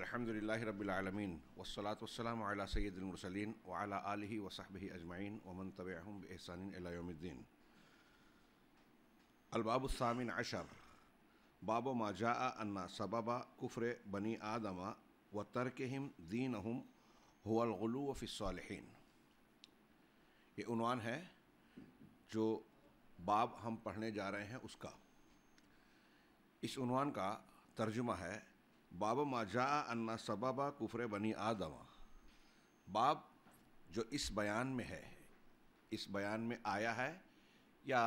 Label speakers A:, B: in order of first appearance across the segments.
A: अलहमदिल्ला रबालमीन वसलात वसलम सैदमरसलिन वाला आलि वसहब अजमाइन वमन तब एहसानद्दीन अलबाबुसामिन अशर बाब माजा अन्ना सबबा कुफ़र बनी आदम व तरक हिम दीन अहम हुआलगलू फ़िसालहन ये उनवान है जो बाब हम पढ़ने जा रहे हैं उसका इस उनवान का तर्जुमा है बाब जा अन्ना सबाबा कुफर बनी आदमा बाब जो इस बयान में है इस बयान में आया है या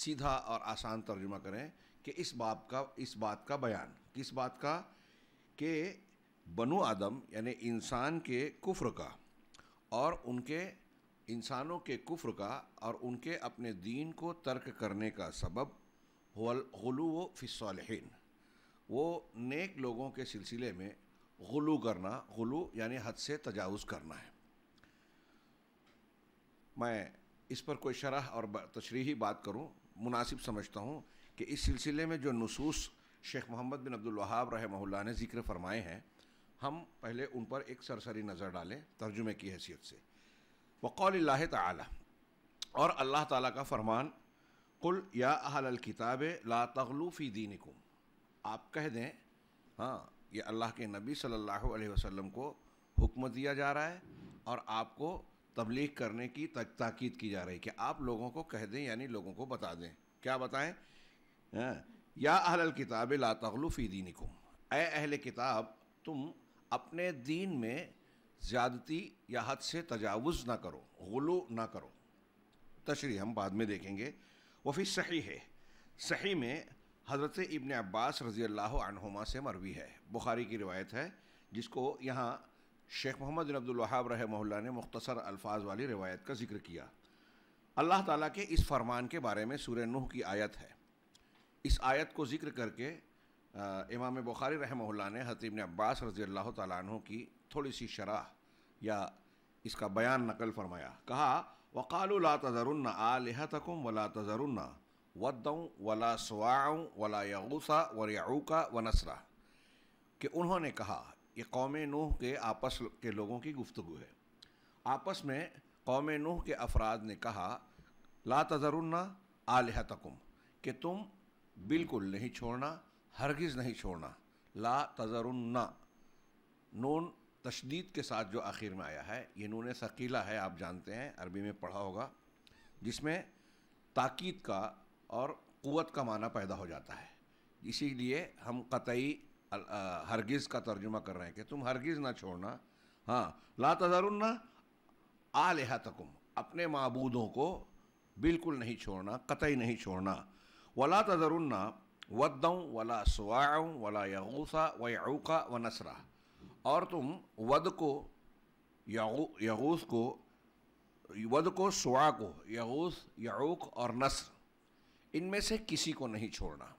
A: सीधा और आसान तर्जुमा करें कि इस बाब का इस बात का बयान किस बात का के बनु आदम यानि इंसान के कुफ्र का और उनके इंसानों के कुफ्र का और उनके अपने दीन को तर्क करने का सबब व फ़िसलहन वो नेक लोगों के सिलसिले में गुलू करना गुलू यानी हद से तजावज़ करना है मैं इस पर कोई शरह और तशरीही बात करूँ मुनासिब समझता हूँ कि इस सिलसिले में जो नसूस शेख मोहम्मद बिन वहाब रहमल्ला ने ज़िक्र फरमाए हैं हम पहले उन पर एक सरसरी नज़र डालें तर्जुमे की हैसियत से वक़ौल ताली और अल्लाह ताली का फरमान कुल या अहल किताब ला तगलू फ़ी दीनकुम आप कह दें हाँ ये अल्लाह के नबी सल्लल्लाहु अलैहि वसल्लम को हुक्म दिया जा रहा है और आपको तबलीग करने की ताकीद की जा रही है कि आप लोगों को कह दें यानी लोगों को बता दें क्या बताएं हाँ। या अहल किताब ला तगलुफ़ी दीन को अहल किताब तुम अपने दीन में ज़्यादती या हद से तजावज़ ना करो गलू ना करो तशरी हम बाद में देखेंगे वफ़ी सही है सही में हज़रत इबन अब्बास रज़ी अल्लाह से मरवी है बुखारी की रिवायत है जिसको यहाँ शेख मोहम्मद अब्दुल्वाहाब रहमल्ला ने मुख्तसर अल्फाज वाली रिवायत का जिक्र किया अल्लाह ताला के इस फरमान के बारे में सूर्य नूह की आयत है इस आयत को जिक्र करके इमाम बुखारी रहमल्ला ने हतीब इबन अब्बास रज़ी अल्लाह तु की थोड़ी सी शराह या इसका बयान नकल फरमाया कहा वक़ाल आ लिहा आलहतकुम वला तज़रुन्ना वदों वला सुआओं वला यूसा व याऊका व नसरा कि उन्होंने कहा ये कौम नूह के आपस के लोगों की गुफ्तु है आपस में कौम नूह के अफराद ने कहा ला तजरुन्ना आलह तकुम कि तुम बिल्कुल नहीं छोड़ना हरगिज़ नहीं छोड़ना ला तजरुन्ना नून तशदीद के साथ जो आखिर में आया है ये नून सकीला है आप जानते हैं अरबी में पढ़ा होगा जिसमें ताकीद का और क़वत का माना पैदा हो जाता है इसीलिए हम कतई हरगिज़ का तर्जुमा कर रहे हैं कि तुम हरगिज़ ना छोड़ना हाँ ला तजरुन्ना आलिहा तकुम अपने मबूदों को बिल्कुल नहीं छोड़ना कतई नहीं छोड़ना वला तजरुन्ना वदऊँ वला सुआऊँ वला यगूसा व यूका व नसरा और तुम वद को यगूस को वद को सुआ को यगूस यूक और नसर इनमें से किसी को नहीं छोड़ना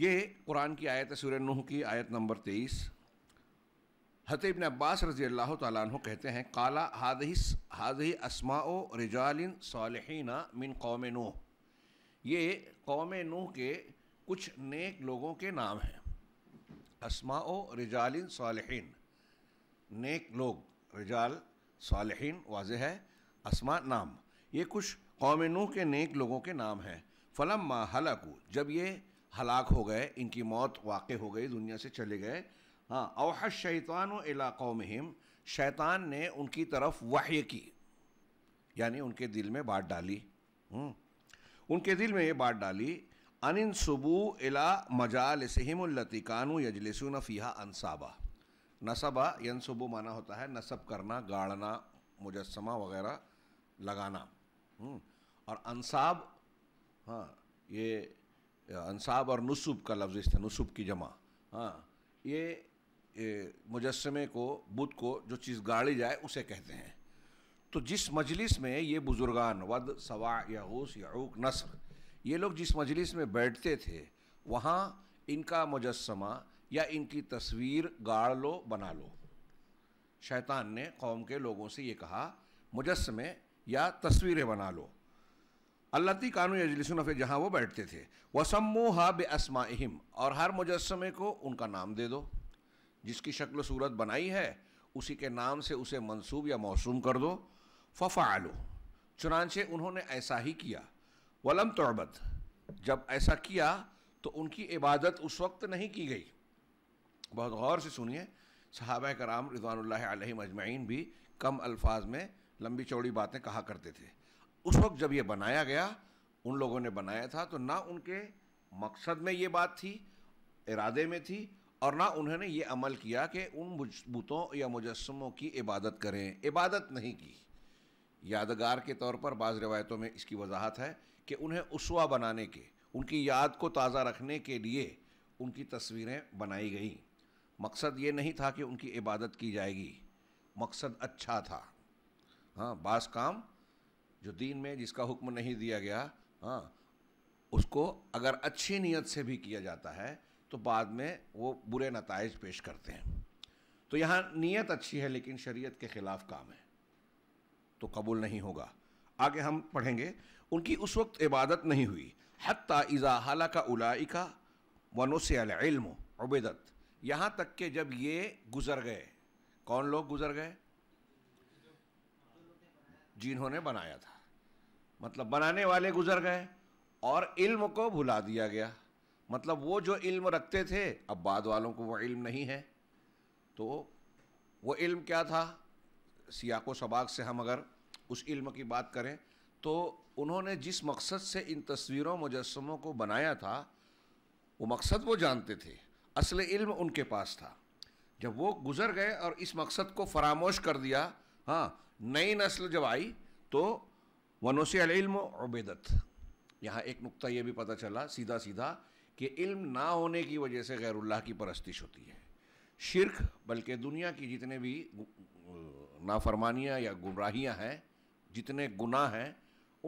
A: ये कुरान की आयत सूर्य नूह की आयत नंबर तेईस हत इबन अब्बास रजी अल्लाह तु कहते हैं काला हादही हादही असमा रिजालिन सालहना मिन कौम नूह ये कौम नूह के कुछ नेक लोगों के नाम हैं असमा रिजालिन सालहन नेक लोग रिजाल सालहन वाज है असमा नाम ये कुछ कौम नूह के नेक लोगों के नाम हैं फलम मा जब ये हलाक हो गए इनकी मौत वाक़ हो गई दुनिया से चले गए हाँ अवह शैतान अला कौमहिम शैतान ने उनकी तरफ वाह्य की यानी उनके दिल में बात डाली हम्म, उनके दिल में ये बात डाली अनिन सबू इला मजाल कानू यजलसून फ़िया अनसाबा नसबा यनसबू माना होता है नसब करना गाड़ना मुजस्मा वगैरह लगाना हम्म, और अनसाब हाँ ये अनसाब और नसुब का लफ्ज़ इस नसुब की जमा हाँ ये, ये मुजस्मे को बुद्ध को जो चीज़ गाड़ी जाए उसे कहते हैं तो जिस मजलिस में ये बुज़ुर्गान वद सवा याहूस याऊक नसर ये लोग जिस मजलिस में बैठते थे वहाँ इनका मुजस्मा या इनकी तस्वीर गाड़ लो बना लो शैतान ने कौम के लोगों से ये कहा मुजस्मे या तस्वीरें बना लो अल्लाती कानून यजलिसन फिर जहाँ वो बैठते थे वसमोहा बे अहम और हर मुजस्मे को उनका नाम दे दो जिसकी शक्ल सूरत बनाई है उसी के नाम से उसे मंसूब या मौसू कर दो फ़फ़ालो चुनानचे उन्होंने ऐसा ही किया वलम तोड़बत जब ऐसा किया तो उनकी इबादत उस वक्त नहीं की गई बहुत गौर से सुनिए सहाब कराम रिजवान मजमाइन भी कम अल्फाज में लंबी चौड़ी बातें कहा करते थे उस वक्त जब ये बनाया गया उन लोगों ने बनाया था तो ना उनके मकसद में ये बात थी इरादे में थी और ना उन्होंने ये अमल किया कि उन बुतों या मुजस्मों की इबादत करें इबादत नहीं की यादगार के तौर पर बाज़ रवायतों में इसकी वजाहत है कि उन्हें उसवा बनाने के उनकी याद को ताज़ा रखने के लिए उनकी तस्वीरें बनाई गई मकसद ये नहीं था कि उनकी इबादत की जाएगी मकसद अच्छा था हाँ बास काम जो दीन में जिसका हुक्म नहीं दिया गया हाँ उसको अगर अच्छी नीयत से भी किया जाता है तो बाद में वो बुरे नतज पेश करते हैं तो यहाँ नीयत अच्छी है लेकिन शरीयत के ख़िलाफ़ काम है तो कबूल नहीं होगा आगे हम पढ़ेंगे उनकी उस वक्त इबादत नहीं हुई हती इज़ा हाला का उलाई का वनुसम उबेदत यहाँ तक के जब ये गुज़र गए कौन लोग गुज़र गए जिन्होंने बनाया था मतलब बनाने वाले गुजर गए और इल्म को भुला दिया गया मतलब वो जो इल्म रखते थे अब बाद वालों को वो इल्म नहीं है तो वो इल्म क्या था सियाको सबाक से हम अगर उस इल्म की बात करें तो उन्होंने जिस मकसद से इन तस्वीरों मुजस्मों को बनाया था वो मकसद वो जानते थे असल इल्म उनके पास था जब वो गुज़र गए और इस मकसद को फरामोश कर दिया हाँ नई नस्ल जब आई तो वनोसी इल्म उबेदत यहाँ एक नुक्ता यह भी पता चला सीधा सीधा कि इल्म ना होने की वजह से गैरुल्लाह की परस्तिश होती है शिरक बल्कि दुनिया की जितने भी नाफरमानियाँ या गुमराहियाँ हैं जितने गुनाह हैं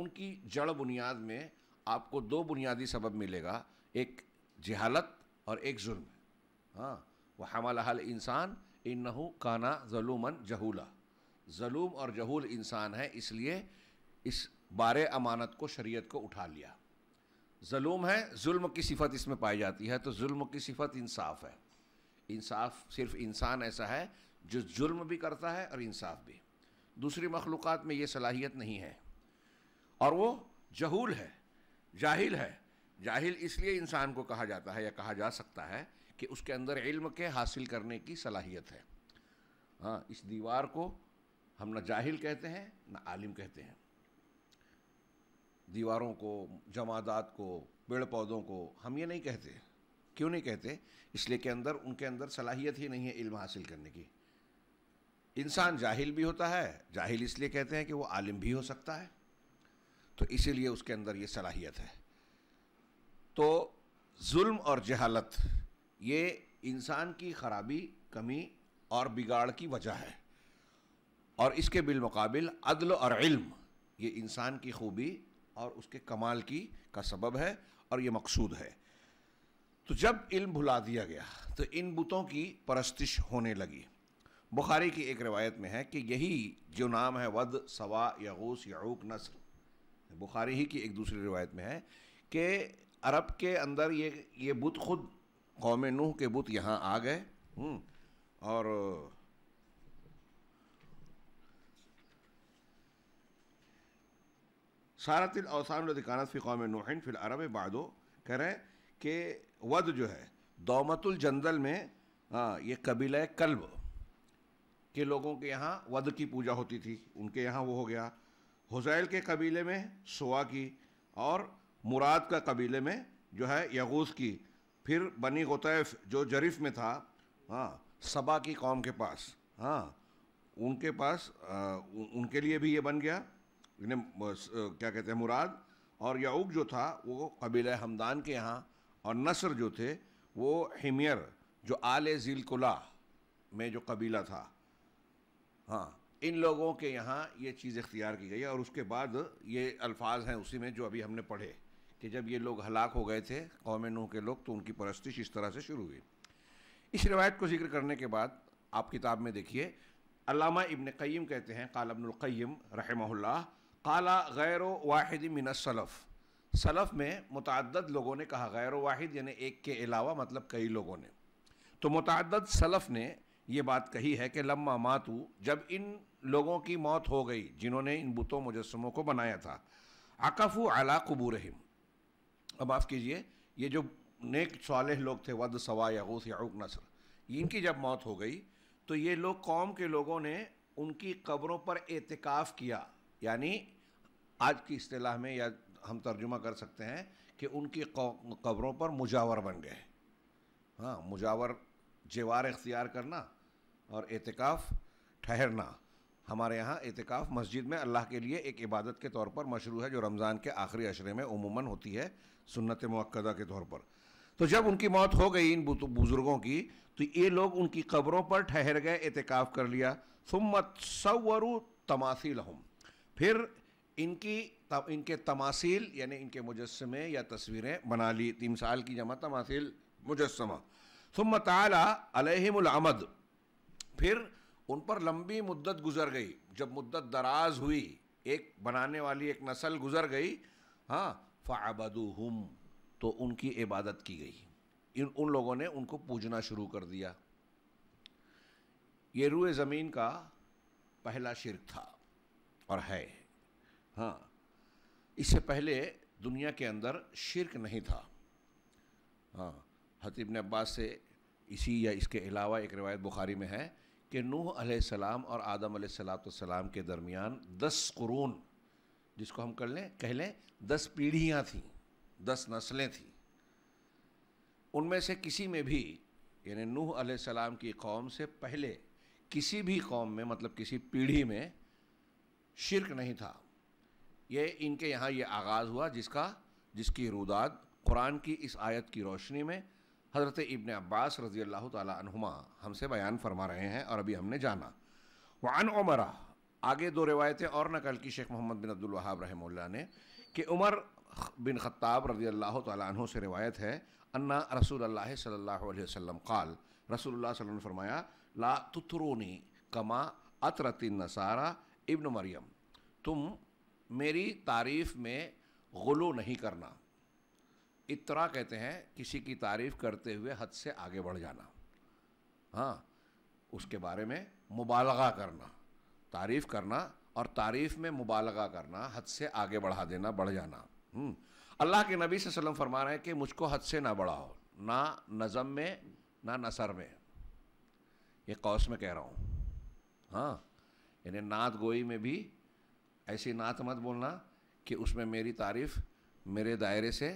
A: उनकी जड़ बुनियाद में आपको दो बुनियादी सबब मिलेगा एक जहालत और एक जुल्म हाँ वह हमल हल इंसान इन काना जलूमन जहूला जलूम और जहूल इंसान है इसलिए इस बार अमानत को शरीयत को उठा लिया जुल्म है जुल्म की सिफत इसमें पाई जाती है तो जुल्म की सिफत इंसाफ है इंसाफ सिर्फ इंसान ऐसा है जो जुल्म भी करता है और इंसाफ भी दूसरी मखलूक़ में ये सलाहियत नहीं है और वो जहूल है जाहिल है जाहिल इसलिए इंसान को कहा जाता है या कहा जा सकता है कि उसके अंदर इल्म के हासिल करने की सलाहियत है हाँ इस दीवार को हम ना जाहिल कहते हैं ना आलिम कहते हैं दीवारों को जमादात को पेड़ पौधों को हम ये नहीं कहते क्यों नहीं कहते इसलिए के अंदर उनके अंदर सलाहियत ही नहीं है इल्म हासिल करने की इंसान जाहिल भी होता है जाहिल इसलिए कहते हैं कि वो आलिम भी हो सकता है तो इसीलिए उसके अंदर ये सलाहियत है तो जुल्म और जहालत ये इंसान की खराबी कमी और बिगाड़ की वजह है और इसके बिलमकाबिल अदल और इल्म ये इंसान की खूबी और उसके कमाल की का सबब है और ये मकसूद है तो जब इल्म भुला दिया गया तो इन बुतों की परस्तिश होने लगी बुखारी की एक रिवायत में है कि यही जो नाम है वद सवा यूस यूक नसर बुखारी ही की एक दूसरी रिवायत में है कि अरब के अंदर ये ये बुत खुद कौम नूह के बुत यहाँ आ गए हम्म, और सारत अवसानदिकानत फ़ी कौम नूहन फिल अरब बादो कह रहे हैं कि वध जो है दोमतुल जंदल में आ, ये कबीला कल्ब के लोगों के यहाँ वध की पूजा होती थी उनके यहाँ वो हो गया हुज़ैल के कबीले में सोआ की और मुराद का कबीले में जो है यगूस की फिर बनी गोतैफ़ जो जरीफ में था हाँ सबा की कौम के पास हाँ उनके पास आ, उनके लिए भी ये बन गया क्या कहते हैं मुराद और याऊक जो था वो कबीले हमदान के यहाँ और नसर जो थे वो हिमियर जो आल जिलकुला में जो कबीला था हाँ इन लोगों के यहाँ ये चीज़ इख्तियार की गई और उसके बाद ये अल्फाज हैं उसी में जो अभी हमने पढ़े कि जब ये लोग हलाक हो गए थे कौम नूह के लोग तो उनकी परस्तिश इस तरह से शुरू हुई इस रिवायत को जिक्र करने के बाद आप किताब में देखिए अलामा इबन क़य्यम कहते हैं कालबनकैम रहमल्ला काला गैर वाहिद मिन सलफ़ में मुतद लोगों ने कहा गैर वाहिद यानी एक के अलावा मतलब कई लोगों ने तो मुतद सलफ़ ने ये बात कही है कि लम्मा मातू जब इन लोगों की मौत हो गई जिन्होंने इन बुतों मुजस्मों को बनाया था आकफ़ अला कबूरहिम अब माफ़ कीजिए ये जो नेक साल लोग थे वद सवा यूस याक नसर इनकी जब मौत हो गई तो ये लोग कौम के लोगों ने उनकी कब्रों पर एतकाफ़ किया यानी आज की अतलाह में या हम तर्जुमा कर सकते हैं कि उनकी क़बरों पर मुजावर बन गए हाँ मुजावर जेवार इख्तियार करना और एतकाफ़ ठहरना हमारे यहाँ एतकाफ़ मस्जिद में अल्लाह के लिए एक इबादत के तौर पर मशरू है जो रमज़ान के आखिरी अशरे में उमूमन होती है सुन्नत मक्दा के तौर पर तो जब उनकी मौत हो गई इन बुज़ुर्गों की तो ये लोग उनकी कब्रों पर ठहर गए एतकाफ़ कर लिया सुमत सवरू तमासिल फिर इनकी इनके तमासिल यानी इनके मुजस्मे या तस्वीरें बना ली तीन साल की जमा तमासिल मुजस्मा सुम तलामद फिर उन पर लंबी मुद्दत गुजर गई जब मुद्दत दराज हुई एक बनाने वाली एक नस्ल गुजर गई हाँ फ़ाबदूहम तो उनकी इबादत की गई इन उन लोगों ने उनको पूजना शुरू कर दिया ये रूए ज़मीन का पहला शिरक था और है हाँ इससे पहले दुनिया के अंदर शिरक नहीं था हाँ हतीब ने अब्बास से इसी या इसके अलावा एक रिवायत बुखारी में है कि नूह सलाम और आदम सलाम के दरमियान दस कुरून जिसको हम कर लें कह लें दस पीढ़ियाँ थीं दस नस्लें थीं उनमें से किसी में भी यानी नूह सलाम की कौम से पहले किसी भी कौम में मतलब किसी पीढ़ी में शिरक नहीं था ये इनके यहाँ ये आगाज़ हुआ जिसका जिसकी रुदाद कुरान की इस आयत की रोशनी में हज़रत इबन अब्बास रज़ी अल्लाह तुमा हमसे बयान फरमा रहे हैं और अभी हमने जाना वन उमरा आगे दो रिवायतें और नकल की शेख मोहम्मद बिन अब्दुल वहाब रहमुल्ला ने कि उमर बिन ख़त्ताब रज़ी अल्लाह तु से रिवायत है अन्ना रसूल अल्लाह सल्लल्लाहु अलैहि वसल्लम काल रसूल वसल्लम ने फरमाया ला तुथरूनी कमा अतरतिन नसारा इब्न मरियम तुम मेरी तारीफ़ में गुलू नहीं करना इतरा कहते हैं किसी की तारीफ़ करते हुए हद से आगे बढ़ जाना हाँ उसके बारे में मुबालगा करना तारीफ़ करना और तारीफ़ में मुबालगा करना हद से आगे बढ़ा देना बढ़ जाना हम्म। अल्लाह के नबी से वसल्लम फरमा रहे हैं कि मुझको हद से ना बढ़ाओ ना नज़म में ना नसर में ये कौस में कह रहा हूँ हाँ यानी नात गोई में भी ऐसी नात मत बोलना कि उसमें मेरी तारीफ़ मेरे दायरे से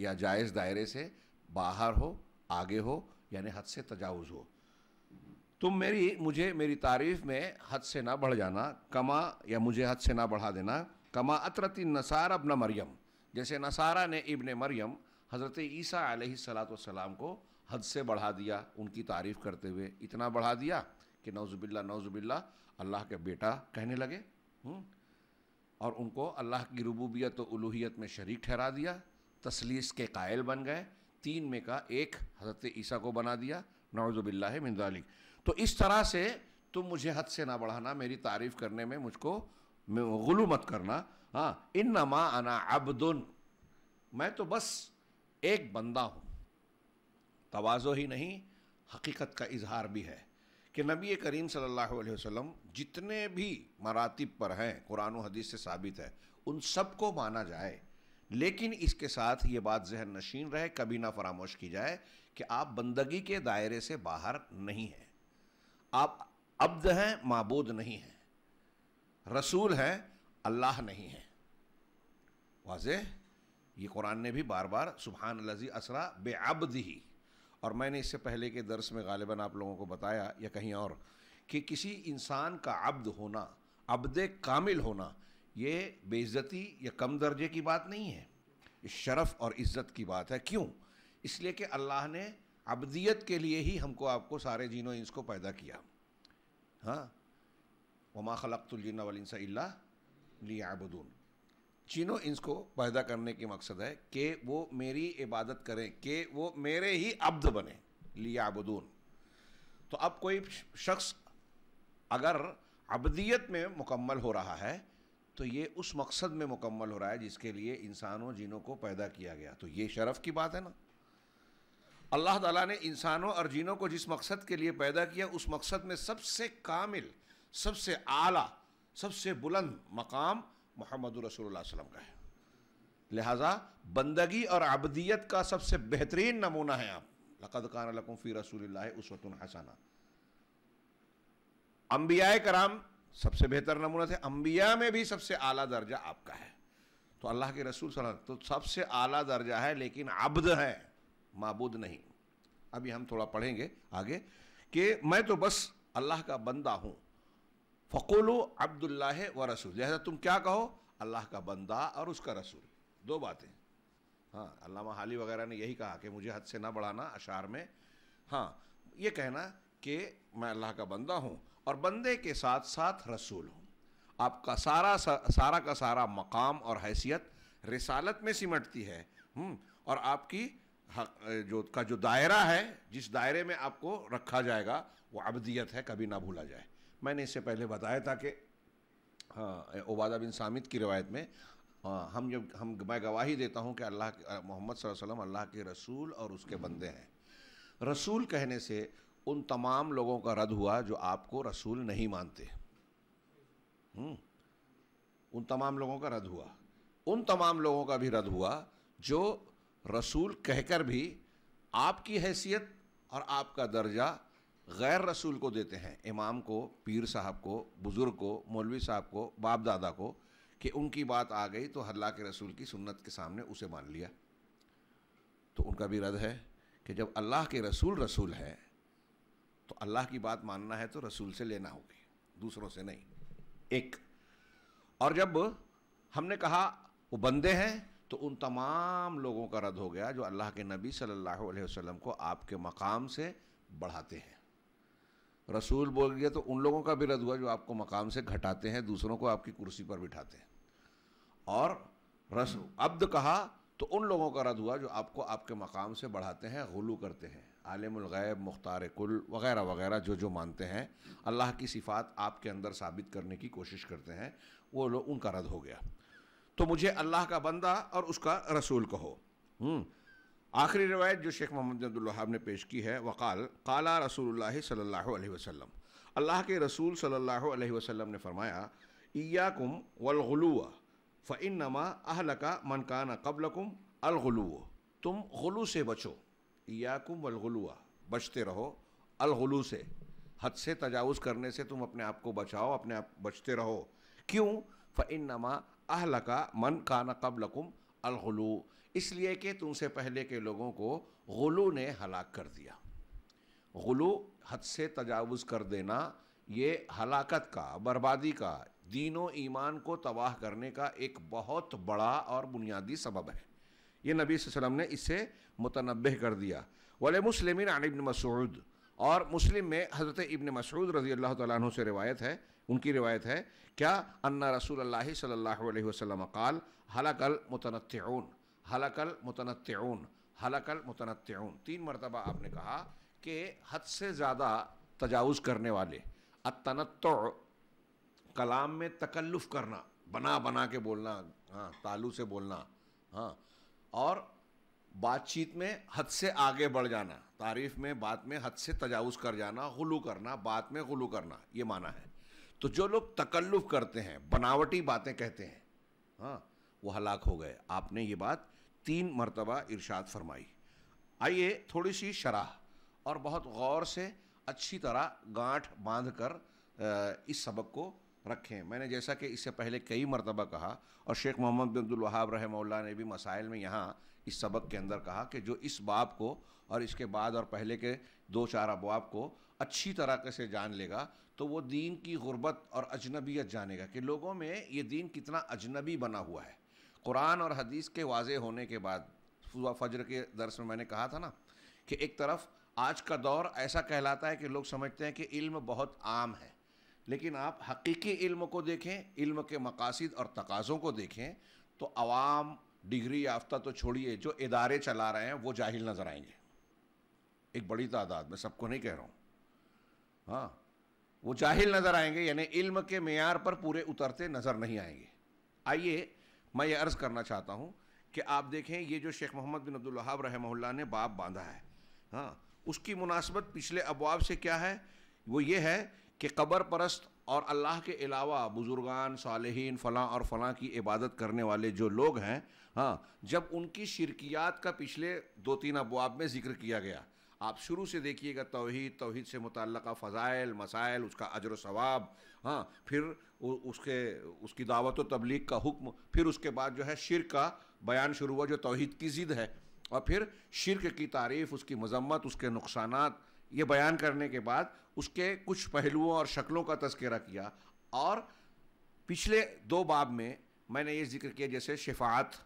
A: या जायज़ दायरे से बाहर हो आगे हो यानी हद से तजावज़ हो तुम मेरी मुझे मेरी तारीफ़ में हद से ना बढ़ जाना कमा या मुझे हद से ना बढ़ा देना कमा अतरती नसार अबन मरियम जैसे नसारा ने इबन मरियम हज़रत ईसा सलाम को हद से बढ़ा दिया उनकी तारीफ़ करते हुए इतना बढ़ा दिया कि नौज़बिल्ला नौज़बिल्ला अल्लाह के बेटा कहने लगे हुँ? हम्म, और उनको अल्लाह की रबूबियत तो उलूहियत में शरीक ठहरा दिया तसलीस के कायल बन गए तीन में का एक हज़रत ईसा को बना दिया नवज़बिल्ला मिनदालिक तो इस तरह से तुम मुझे हद से ना बढ़ाना मेरी तारीफ़ करने में मुझको गुलू मत करना हाँ इन नमा अना अबदुन मैं तो बस एक बंदा हूँ तोज़ो ही नहीं हकीकत का इजहार भी है कि नबी करीम सल्लल्लाहु अलैहि वसल्लम जितने भी मरातब पर हैं कुरान हदीस से साबित है उन सबको माना जाए लेकिन इसके साथ ये बात जहन नशीन रहे कभी ना फरामोश की जाए कि आप बंदगी के दायरे से बाहर नहीं हैं आप अब्द हैं मबूद नहीं हैं रसूल हैं अल्लाह नहीं हैं वाज ये कुरान ने भी बार बार सुबहान लजी असरा बेअब्द ही और मैंने इससे पहले के दर्स में गालिबा आप लोगों को बताया या कहीं और कि किसी इंसान का अब्द होना अब्द कामिल होना ये बेइज्जती या कम दर्जे की बात नहीं है ये शरफ़ और इज़्ज़त की बात है क्यों इसलिए कि अल्लाह ने अबदियत के लिए ही हमको आपको सारे जीनो को पैदा किया हाँ वमा खलकतुलजिन वलिनसा लियाबदून चीनो इनको पैदा करने की मकसद है कि वो मेरी इबादत करें कि वो मेरे ही अब्द बने लिया अबदून तो अब कोई शख्स अगर अबदियत में मुकम्मल हो रहा है तो ये उस मकसद में मुकम्मल हो रहा है जिसके लिए इंसानों जिनों को पैदा किया गया तो ये शरफ़ की बात है ना अल्लाह ताला ने इंसानों और जिनों को जिस मकसद के लिए पैदा किया उस मकसद में सबसे कामिल सबसे आला सबसे बुलंद मकाम मोहम्मद रसोलम का है लिहाजा बंदगी और अबदियत का सबसे बेहतरीन नमूना है आप लकद खान फ़ी रसूल उसवतन हसाना अम्बिया कराम सबसे बेहतर नमूना थे अम्बिया में भी सबसे आला दर्जा आपका है तो अल्लाह के रसूल तो सबसे आला दर्जा है लेकिन अब्द है मबूद नहीं अभी हम थोड़ा पढ़ेंगे आगे कि मैं तो बस अल्लाह का बंदा हूं फ़कुल अब्दुल्ला व रसूल लिहाजा तुम क्या कहो अल्लाह का बंदा और उसका रसूल दो बातें हाँ अल्लामा हाली वगैरह ने यही कहा कि मुझे हद से ना बढ़ाना अशार में हाँ ये कहना कि मैं अल्लाह का बंदा हूँ और बंदे के साथ साथ रसूल हूँ आपका सारा सारा का सारा मकाम और हैसियत रिसालत में सिमटती है हम्म, और आपकी हक जो का जो दायरा है जिस दायरे में आपको रखा जाएगा वो अबदियत है कभी ना भूला जाए मैंने इससे पहले बताया था कि हाँ ओबादा बिन सामिद की रिवायत में हाँ हम जब हम मैं गवाही देता हूँ कि अल्लाह मोहम्मद वसल्लम अल्लाह के रसूल और उसके बंदे हैं रसूल कहने से उन तमाम लोगों का रद्द हुआ जो आपको रसूल नहीं मानते हम्म, उन तमाम लोगों का रद्द हुआ उन तमाम लोगों का भी रद्द हुआ जो रसूल कहकर भी आपकी हैसियत और आपका दर्जा गैर रसूल को देते हैं इमाम को पीर साहब को बुज़ुर्ग को मौलवी साहब को बाप दादा को कि उनकी बात आ गई तो हल्ला के रसूल की सुन्नत के सामने उसे मान लिया तो उनका भी रद्द है कि जब अल्लाह के रसूल रसूल है तो अल्लाह की बात मानना है तो रसूल से लेना होगी दूसरों से नहीं एक और जब हमने कहा वो बंदे हैं तो उन तमाम लोगों का रद्द हो गया जो अल्लाह के नबी सल्लल्लाहु अलैहि वसल्लम को आपके मकाम से बढ़ाते हैं रसूल बोल गया तो उन लोगों का भी रद्द हुआ जो आपको मकाम से घटाते हैं दूसरों को आपकी कुर्सी पर बिठाते हैं और रस अब्द कहा तो उन लोगों का रद्द हुआ जो आपको आपके मकाम से बढ़ाते हैं गुलू करते हैं आलमगैब मुख्तार कुल वगैरह वगैरह जो जो मानते हैं अल्लाह की सिफ़ात आपके अंदर साबित करने की कोशिश करते हैं वो लोग उनका रद्द हो गया तो मुझे अल्लाह का बंदा और उसका रसूल कहो हम्म, आखिरी रवायत जो शेख मोहम्मद अब्दुल्हाब ने पेश की है वक़ाल काला रसूल सल्ला वसम अल्लाह के रसूल सल्ला वसम ने फरमाया ईयाकुम वलगलुआ फ़िन नमा अहलका मनकाना कबलकुम अलगलुओ तुम गलू से बचो ईयाकुम वलगलुआ बचते रहो अलगलू से हद से तजावज़ करने से तुम अपने आप को बचाओ अपने आप बचते रहो क्यों फ़िन नमा अहलका मन काना कबलकुम अलगलू इसलिए कि तुमसे पहले के लोगों को गलू ने हलाक कर दिया गुलू हद से तजावज़ कर देना ये हलाकत का बर्बादी का दीनों ईमान को तबाह करने का एक बहुत बड़ा और बुनियादी सबब है ये नबी वसम ने इससे मुतनब कर दिया वाले मुस्लिम अनिबन मसूद और मुस्लिम में हज़रत इबन मसूद रज़ी अल्लाह तु से रिवायत है उनकी रिवायत है क्या अन्ना रसूल अल्लाह वसलम अलैहि हलाकल हलकल मुतनत्यून हलकल मुतनत्यून तीन मरतबा आपने कहा कि हद से ज़्यादा तजावज़ करने वाले अतनत कलाम में तकल्लुफ़ करना बना बना के बोलना हाँ तालू से बोलना हाँ और बातचीत में हद से आगे बढ़ जाना तारीफ़ में बात में हद से तजावज़ कर जाना गुलू करना बात में गुलू करना ये माना है तो जो लोग तकल्लुफ़ करते हैं बनावटी बातें कहते हैं हाँ वो हलाक हो गए आपने ये बात तीन मरतबा इरशाद फरमाई आइए थोड़ी सी शराह और बहुत गौर से अच्छी तरह गांठ बांध कर इस सबक को रखें मैंने जैसा कि इससे पहले कई मरतबा कहा और शेख मोहम्मद बिन अब्दुलवाहाब रहमल्ला ने भी मसाइल में यहाँ इस सबक के अंदर कहा कि जो इस बाप को और इसके बाद और पहले के दो चार अबाब को अच्छी तरह से जान लेगा तो वो दीन की गुरबत और अजनबीत जानेगा कि लोगों में ये दीन कितना अजनबी बना हुआ है कुरान और हदीस के वाजे होने के बाद सुबह फजर के दरस में मैंने कहा था ना कि एक तरफ आज का दौर ऐसा कहलाता है कि लोग समझते हैं कि इल्म बहुत आम है लेकिन आप हकीकी इल्म को देखें इल्म के मकासद और तकाज़ों को देखें तो आवाम डिग्री याफ्ता तो छोड़िए जो इदारे चला रहे हैं वो जाहिल नज़र आएंगे एक बड़ी तादाद मैं सबको नहीं कह रहा हूँ हाँ वो जाहिल नज़र आएंगे यानी इल्म के मैार पर पूरे उतरते नज़र नहीं आएंगे आइए मैं ये अर्ज़ करना चाहता हूँ कि आप देखें ये जो शेख मोहम्मद बिन अब्दुल्हाब रहमल्ला ने बाप बांधा है हाँ उसकी मुनासबत पिछले अबवाब से क्या है वो ये है कि कबर परस्त और अल्लाह के अलावा बुज़ुर्गान सालहीन फ़लाँ और फ़लाँ की इबादत करने वाले जो लोग हैं हाँ जब उनकी शिरकियात का पिछले दो तीन अबवाब में ज़िक्र किया गया आप शुरू से देखिएगा तोहद तोहद से मुतल फ़ज़ाइल मसाइल उसका अजर सवाब हाँ फिर उसके उसकी दावत तबलीग का हुक्म फिर उसके बाद जो है शिर का बयान शुरू हुआ जो तोहहीद की ज़िद है और फिर शिरक की तारीफ़ उसकी मजम्मत उसके नुकसान ये बयान करने के बाद उसके कुछ पहलुओं और शक्लों का तस्करा किया और पिछले दो बाब में मैंने ये जिक्र किया जैसे शिफात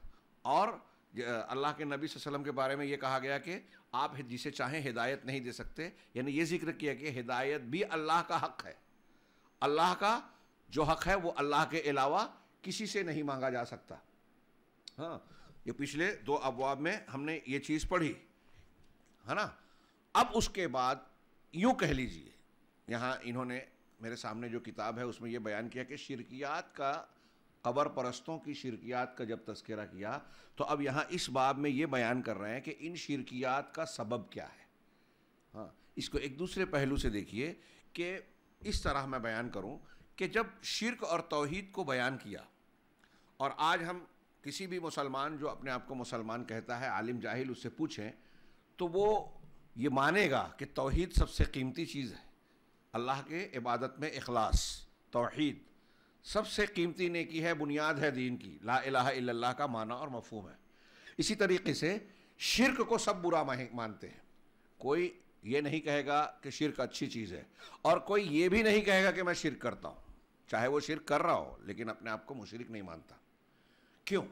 A: और अल्लाह के नबी वसल्लम के बारे में ये कहा गया कि आप जिसे चाहें हिदायत नहीं दे सकते यानी ये जिक्र किया कि हिदायत भी अल्लाह का हक है अल्लाह का जो हक है वो अल्लाह के अलावा किसी से नहीं मांगा जा सकता हाँ ये पिछले दो अबवाब में हमने ये चीज़ पढ़ी है ना अब उसके बाद यूं कह लीजिए यहाँ इन्होंने मेरे सामने जो किताब है उसमें ये बयान किया कि शिरकियात का कबर परस्तों की शिरकियात का जब तस्करा किया तो अब यहाँ इस बाब में ये बयान कर रहे हैं कि इन शिरकियात का सबब क्या है हाँ इसको एक दूसरे पहलू से देखिए कि इस तरह मैं बयान करूँ कि जब शिरक और तोहद को बयान किया और आज हम किसी भी मुसलमान जो अपने आप को मुसलमान कहता है आलिम जाहिल उससे पूछें तो वो ये मानेगा कि तोहद सबसे कीमती चीज़ है अल्लाह के इबादत में अखलास तोहद सबसे कीमती ने की है बुनियाद है दीन की ला इलाहा का माना और मफहम है इसी तरीके से शिरक को सब बुरा मानते हैं कोई ये नहीं कहेगा कि शिरक अच्छी चीज़ है और कोई ये भी नहीं कहेगा कि मैं शिरक करता हूँ चाहे वो शिरक कर रहा हो लेकिन अपने आप को मुशरक नहीं मानता क्यों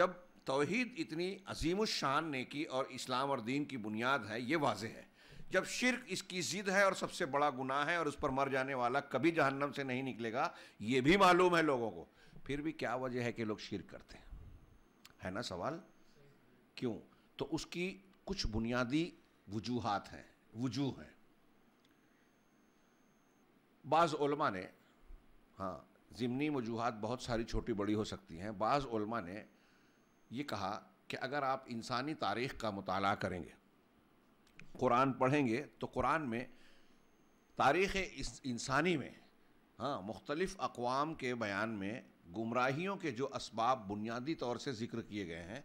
A: जब तोहहीद इतनी अजीम शान ने की और इस्लाम और दीन की बुनियाद है ये वाज है जब शिरक इसकी ज़िद है और सबसे बड़ा गुनाह है और उस पर मर जाने वाला कभी जहन्नम से नहीं निकलेगा ये भी मालूम है लोगों को फिर भी क्या वजह है कि लोग शिरक करते हैं है ना सवाल क्यों तो उसकी कुछ बुनियादी वजूहत हैं वजूह हैं बाज़ ने हाँ ज़िमनी वजूहत बहुत सारी छोटी बड़ी हो सकती हैं बाज़ ने ये कहा कि अगर आप इंसानी तारीख़ का मताल करेंगे कुरान पढ़ेंगे तो कुरान में तारीख़ इस इंसानी में हाँ मुख्तलिफ़ अकवाम के बयान में गुमराहियों के जो इसबाब बुनियादी तौर से ज़िक्र किए गए हैं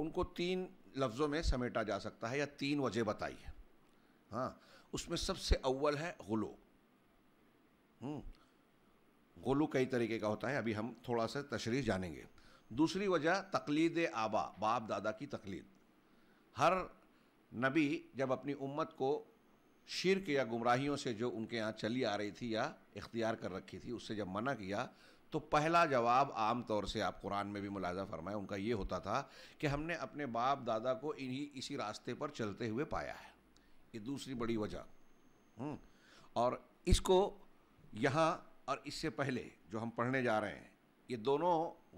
A: उनको तीन लफ्ज़ों में समेटा जा सकता है या तीन वजह बताई है हाँ उसमें सबसे अव्वल है गलो गोलू कई तरीके का होता है अभी हम थोड़ा सा तशरी जानेंगे दूसरी वजह तकलीद आबा बाप दादा की तकलीद हर नबी जब अपनी उम्मत को शिरक या गुमराहियों से जो उनके यहाँ चली आ रही थी या इख्तियार कर रखी थी उससे जब मना किया तो पहला जवाब आम तौर से आप कुरान में भी मुलाजा फरमाएं उनका ये होता था कि हमने अपने बाप दादा को इन्हीं इसी रास्ते पर चलते हुए पाया है ये दूसरी बड़ी वजह हम्म। और इसको यहाँ और इससे पहले जो हम पढ़ने जा रहे हैं ये दोनों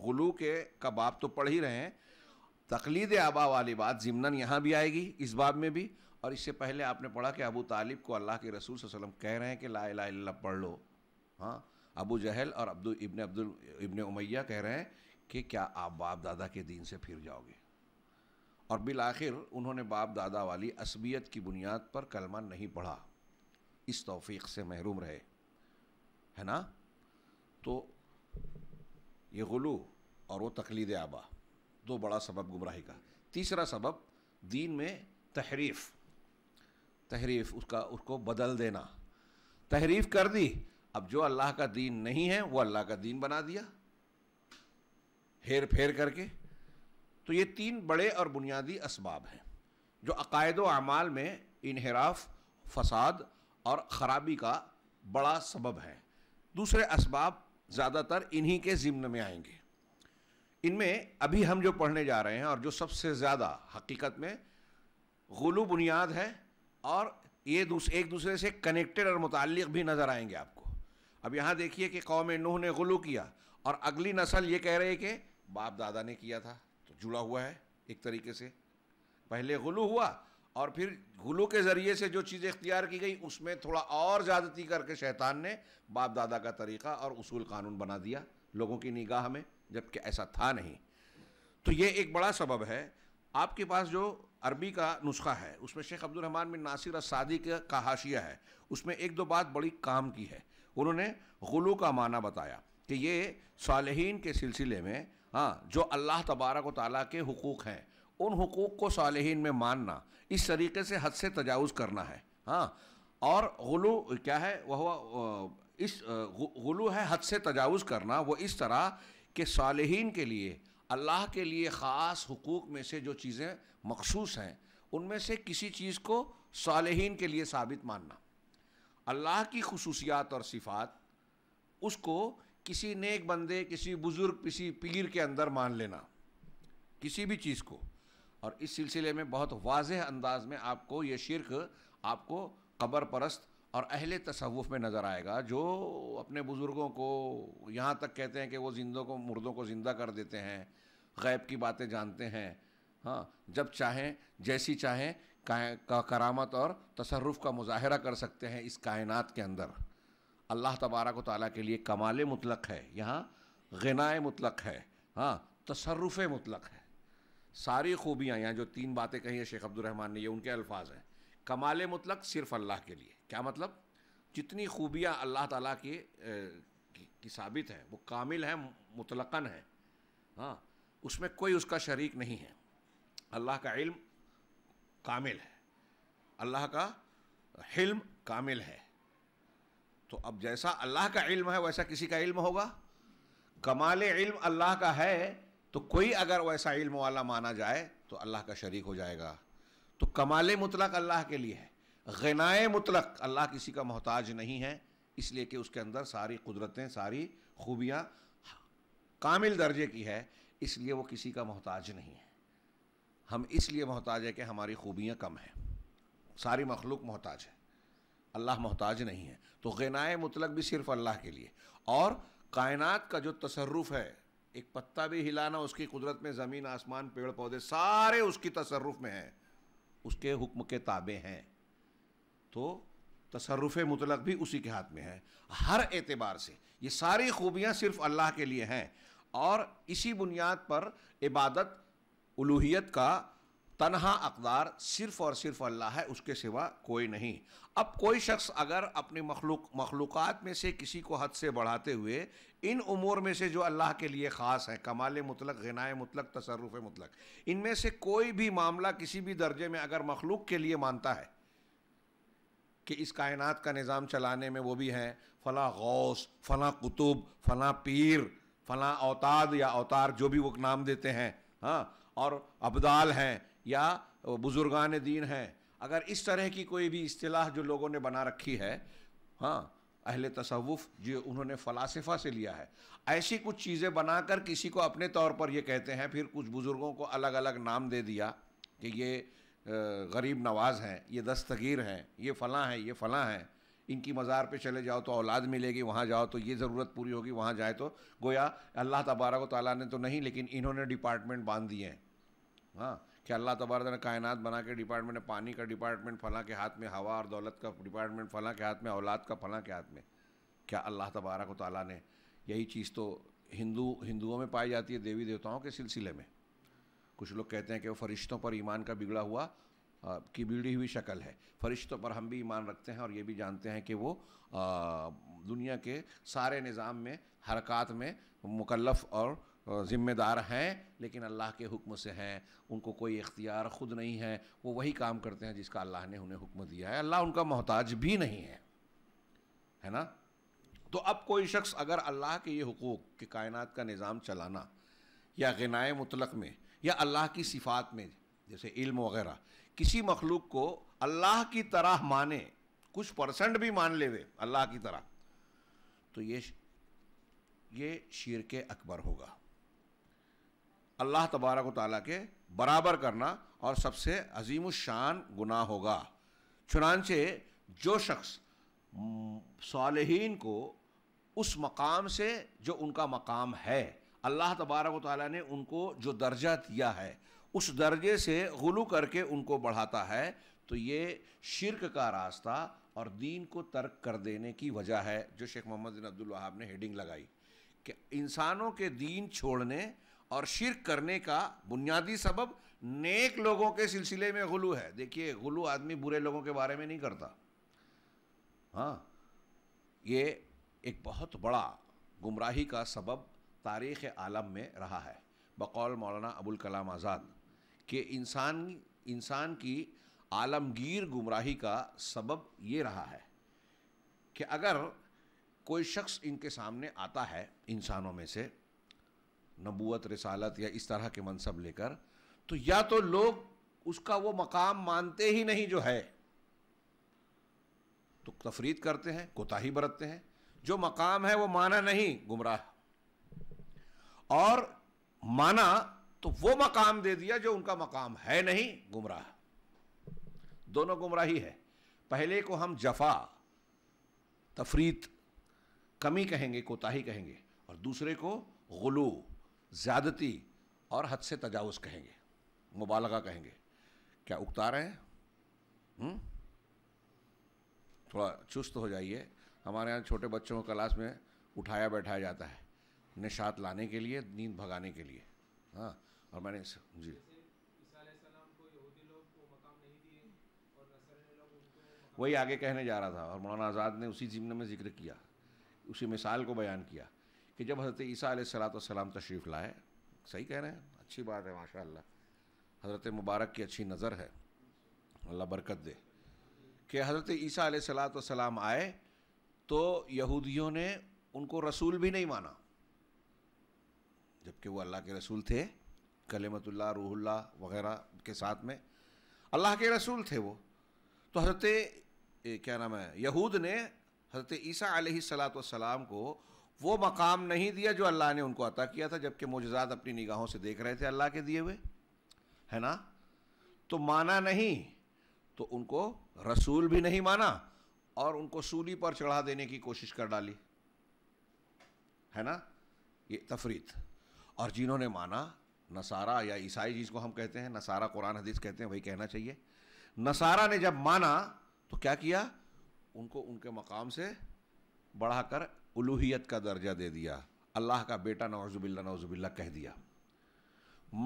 A: गुलू के का बाप तो पढ़ ही रहे हैं तकलीद आबा वाली बात ज़िमनन यहाँ भी आएगी इस बाब में भी और इससे पहले आपने पढ़ा कि अबू तालिब को अल्लाह के रसूल वसलम कह रहे हैं कि ला ला पढ़ लो हाँ अबू जहल और अब्दुल इबन अब्दुल इबन उमैया कह रहे हैं कि क्या आप बाप दादा के दीन से फिर जाओगे और बिल आखिर उन्होंने बाप दादा वाली असबियत की बुनियाद पर कलमा नहीं पढ़ा इस तौफीक से महरूम रहे है ना तो ये गुलू और वो तकलीद आबा दो बड़ा सबब गुमराही का तीसरा सबब दीन में तहरीफ तहरीफ उसका उसको बदल देना तहरीफ कर दी अब जो अल्लाह का दीन नहीं है वो अल्लाह का दीन बना दिया हेर फेर करके तो ये तीन बड़े और बुनियादी इसबाब हैं जो अकायद अमाल में इनहराफ फसाद और ख़राबी का बड़ा सबब है दूसरे इसबाब ज़्यादातर इन्हीं के ज़िम्न में आएंगे इनमें अभी हम जो पढ़ने जा रहे हैं और जो सबसे ज़्यादा हकीकत में गुलू बुनियाद है और ये दूस, एक दूसरे से कनेक्टेड और मुतल भी नज़र आएंगे आपको अब यहाँ देखिए कि कौम नूह ने गुलू किया और अगली नस्ल ये कह रही है कि बाप दादा ने किया था तो जुड़ा हुआ है एक तरीके से पहले गुलू हुआ और फिर गुलू के ज़रिए से जो चीज़ें इख्तियार की गई उसमें थोड़ा और ज़्यादती करके शैतान ने बाप दादा का तरीक़ा और उसूल कानून बना दिया लोगों की निगाह में जबकि ऐसा था नहीं तो ये एक बड़ा सबब है आपके पास जो अरबी का नुस्खा है उसमें शेख अब्दुलरहमान बिन नासिर सादी का हाशिया है उसमें एक दो बात बड़ी काम की है उन्होंने गुलू का माना बताया कि ये सालहीन के सिलसिले में हाँ जो अल्लाह तबारक व के हकूक़ हैं उन हकूक़ को सालहीन में मानना इस तरीके से हद से तजावज़ करना है हाँ और गलू क्या है वह इस गलू है हद से तजावज़ करना वो इस तरह के सालहीन के लिए अल्लाह के लिए ख़ास हकूक़ में से जो चीज़ें मखसूस हैं उनमें से किसी चीज़ को सालहीन के लिए साबित मानना अल्लाह की खसूसियात और सिफ़ात उसको किसी नेक बंदे किसी बुज़ुर्ग किसी पीर के अंदर मान लेना किसी भी चीज़ को और इस सिलसिले में बहुत वाज अंदाज में आपको ये शिरक आपको कबर परस्त और अहले तसवुफ़ में नज़र आएगा जो अपने बुज़ुर्गों को यहाँ तक कहते हैं कि वो जिंदों को मुर्दों को ज़िंदा कर देते हैं गैब की बातें जानते हैं हाँ जब चाहें जैसी चाहें का करामत और तसरफ़ का मुजाहरा कर सकते हैं इस कायनात के अंदर अल्लाह तबारक ताली के लिए कमाल मुतलक है यहाँ गनाए मुतलक है हाँ तसरफ़ मुतलक है सारी खूबियाँ यहाँ जो तीन बातें कही हैं शेख अब्दुलरहमान ने ये उनके अल्फाज हैं कमाल मतलब सिर्फ अल्लाह के लिए क्या मतलब जितनी खूबियाँ अल्लाह ताला के की, की साबित हैं वो कामिल हैं मुतलकन हैं हाँ उसमें कोई उसका शरीक नहीं है अल्लाह का इल्म कामिल है अल्लाह का हिल्म कामिल है तो अब जैसा अल्लाह का इल्म है वैसा किसी का इल्म होगा कमाल इल्म अल्लाह का है तो कोई अगर वैसा इल्म वाला माना जाए तो अल्लाह का शरीक हो जाएगा तो कमाल मुतलक अल्लाह के लिए है गनाए मुतलक अल्लाह किसी का मोहताज नहीं है इसलिए कि उसके अंदर सारी कुदरतें सारी खूबियाँ कामिल दर्जे की है इसलिए वो किसी का मोहताज नहीं है हम इसलिए मोहताज है कि हमारी खूबियाँ कम हैं सारी मखलूक मोहताज है अल्लाह मोहताज नहीं है तो गनाए मुतलक भी सिर्फ़ अल्लाह के लिए और कायनात का जो तसरफ़ है एक पत्ता भी हिलाना उसकी कुदरत में ज़मीन आसमान पेड़ पौधे सारे उसकी तसरफ में हैं उसके हुक्म के ताबे हैं तो तसरफ मुतलक भी उसी के हाथ में है हर एतबार से ये सारी खूबियाँ सिर्फ़ अल्लाह के लिए हैं और इसी बुनियाद पर इबादत उलूहियत का तनहा अकदार सिर्फ़ और सिर्फ अल्लाह है उसके सिवा कोई नहीं अब कोई शख्स अगर अपनी मखलूक मखलूक़ात में से किसी को हद से बढ़ाते हुए इन उमूर में से जो अल्लाह के लिए ख़ास हैं कमाल मुतलक गनाए मुतलक तसरुफ़ मुतलक इनमें से कोई भी मामला किसी भी दर्जे में अगर मखलूक के लिए मानता है कि इस कायनात का निज़ाम चलाने में वो भी हैं फ़ला गौस फ़ला कुतुब फ़ला पीर फ़ला अवताद या अवतार जो भी वो नाम देते हैं हाँ और अबदाल हैं या बुज़ुर्गान दीन हैं अगर इस तरह की कोई भी अصطलाह जो लोगों ने बना रखी है हाँ अहल तसवुफ़ जो उन्होंने फ़लासफ़ा से लिया है ऐसी कुछ चीज़ें बनाकर किसी को अपने तौर पर ये कहते हैं फिर कुछ बुज़ुर्गों को अलग अलग नाम दे दिया कि ये गरीब नवाज़ हैं ये दस्तगीर हैं ये फ़लाँ हैं ये फ़लाँ हैं इनकी मज़ार पे चले जाओ तो औलाद मिलेगी वहाँ जाओ तो ये ज़रूरत पूरी होगी वहाँ जाए तो गोया अल्लाह तबारक ताली ने तो नहीं लेकिन इन्होंने डिपार्टमेंट बांध दिए हैं हाँ कि अल्लाह तबारक ने कायनात बना के डिपार्टमेंट पानी का डिपार्टमेंट फला के हाथ में हवा और दौलत का डिपार्टमेंट फला के हाथ में औलाद का फला के हाथ में क्या अल्लाह तबारक ताली ने यही चीज़ तो हिंदू हिंदुओं में पाई जाती है देवी देवताओं के सिलसिले में कुछ लोग कहते हैं कि वो फरिश्तों पर ईमान का बिगड़ा हुआ की बिगड़ी हुई शक्ल है फरिश्तों पर हम भी ईमान रखते हैं और ये भी जानते हैं कि वो दुनिया के सारे निज़ाम में हरकत में मुकलफ़ और ज़िम्मेदार हैं लेकिन अल्लाह के हुक्म से हैं उनको कोई इख्तियार ख़ुद नहीं है वो वही काम करते हैं जिसका अल्लाह ने उन्हें हुक्म दिया है अल्लाह उनका मोहताज भी नहीं है है ना तो अब कोई शख्स अगर अल्लाह के ये हकूक़ के कायनात का निज़ाम चलाना या गनाए मुतलक में या अल्लाह की सिफ़ात में जैसे इल्म वगैरह किसी मखलूक को अल्लाह की तरह माने कुछ परसेंट भी मान ले अल्लाह की तरह तो ये ये शेर के अकबर होगा अल्लाह तबारक ताली के बराबर करना और सबसे अजीम शान गुनाह होगा चुनानचे जो शख्स सालहीन को उस मकाम से जो उनका मकाम है अल्लाह तबारक ताली ने उनको जो दर्जा दिया है उस दर्जे से गुलू करके उनको बढ़ाता है तो ये शिरक का रास्ता और दीन को तर्क कर देने की वजह है जो शेख मोहम्मद बिन अब्दुल वहाब ने हेडिंग लगाई कि इंसानों के दीन छोड़ने और शिरक करने का बुनियादी सबब नेक लोगों के सिलसिले में गुलू है देखिए गुलू आदमी बुरे लोगों के बारे में नहीं करता हाँ ये एक बहुत बड़ा गुमराही का सबब तारीख़ आलम में रहा है बकौल मौलाना अबुल कलाम आज़ाद के इंसान इंसान की आलमगीर गुमराही का सबब ये रहा है कि अगर कोई शख्स इनके सामने आता है इंसानों में से नबूत रसालत या इस तरह के मनसब लेकर तो या तो लोग उसका वो मकाम मानते ही नहीं जो है तो तफरीद करते हैं कोताही बरतते हैं जो मकाम है वो माना नहीं गुमराह और माना तो वो मकाम दे दिया जो उनका मकाम है नहीं गुमराह दोनों गुमराही है पहले को हम जफा तफरीत कमी कहेंगे कोताही कहेंगे और दूसरे को गलू ज़्यादती और हद से तजावज़ कहेंगे मुबालगा कहेंगे क्या उकता रहे हैं हम्म? थोड़ा चुस्त हो जाइए हमारे यहाँ छोटे बच्चों को क्लास में उठाया बैठाया जाता है निशात लाने के लिए नींद भगाने के लिए हाँ और मैंने इस, जी वही आगे कहने जा रहा था और मौलाना आज़ाद ने उसी जिम्न में जिक्र किया उसी मिसाल को बयान किया कि जब हज़रत ईसा सलाम तशरीफ़ लाए सही कह रहे हैं अच्छी बात है माशा हज़रत मुबारक की अच्छी नज़र है अल्लाह बरकत दे कि हज़रत ईसा सलाम आए तो यहूदियों ने उनको रसूल भी नहीं माना जबकि वो अल्लाह के रसूल थे कलेमतुल्ला रूहुल्ला वगैरह के साथ में अल्लाह के रसूल थे वो तो हज़रत क्या नाम है यहूद ने हज़रत ईसा सलाम को वो मकाम नहीं दिया जो अल्लाह ने उनको अता किया था जबकि मोजात अपनी निगाहों से देख रहे थे अल्लाह के दिए हुए है ना तो माना नहीं तो उनको रसूल भी नहीं माना और उनको सूली पर चढ़ा देने की कोशिश कर डाली है ना ये तफरीत और जिन्होंने माना नसारा या ईसाई जिसको हम कहते हैं नसारा कुरान हदीस कहते हैं वही कहना चाहिए नसारा ने जब माना तो क्या किया उनको उनके मकाम से बढ़ाकर उलूहियत का दर्जा दे दिया अल्लाह का बेटा नौजुबिल्ला नौजुबिल्ला कह दिया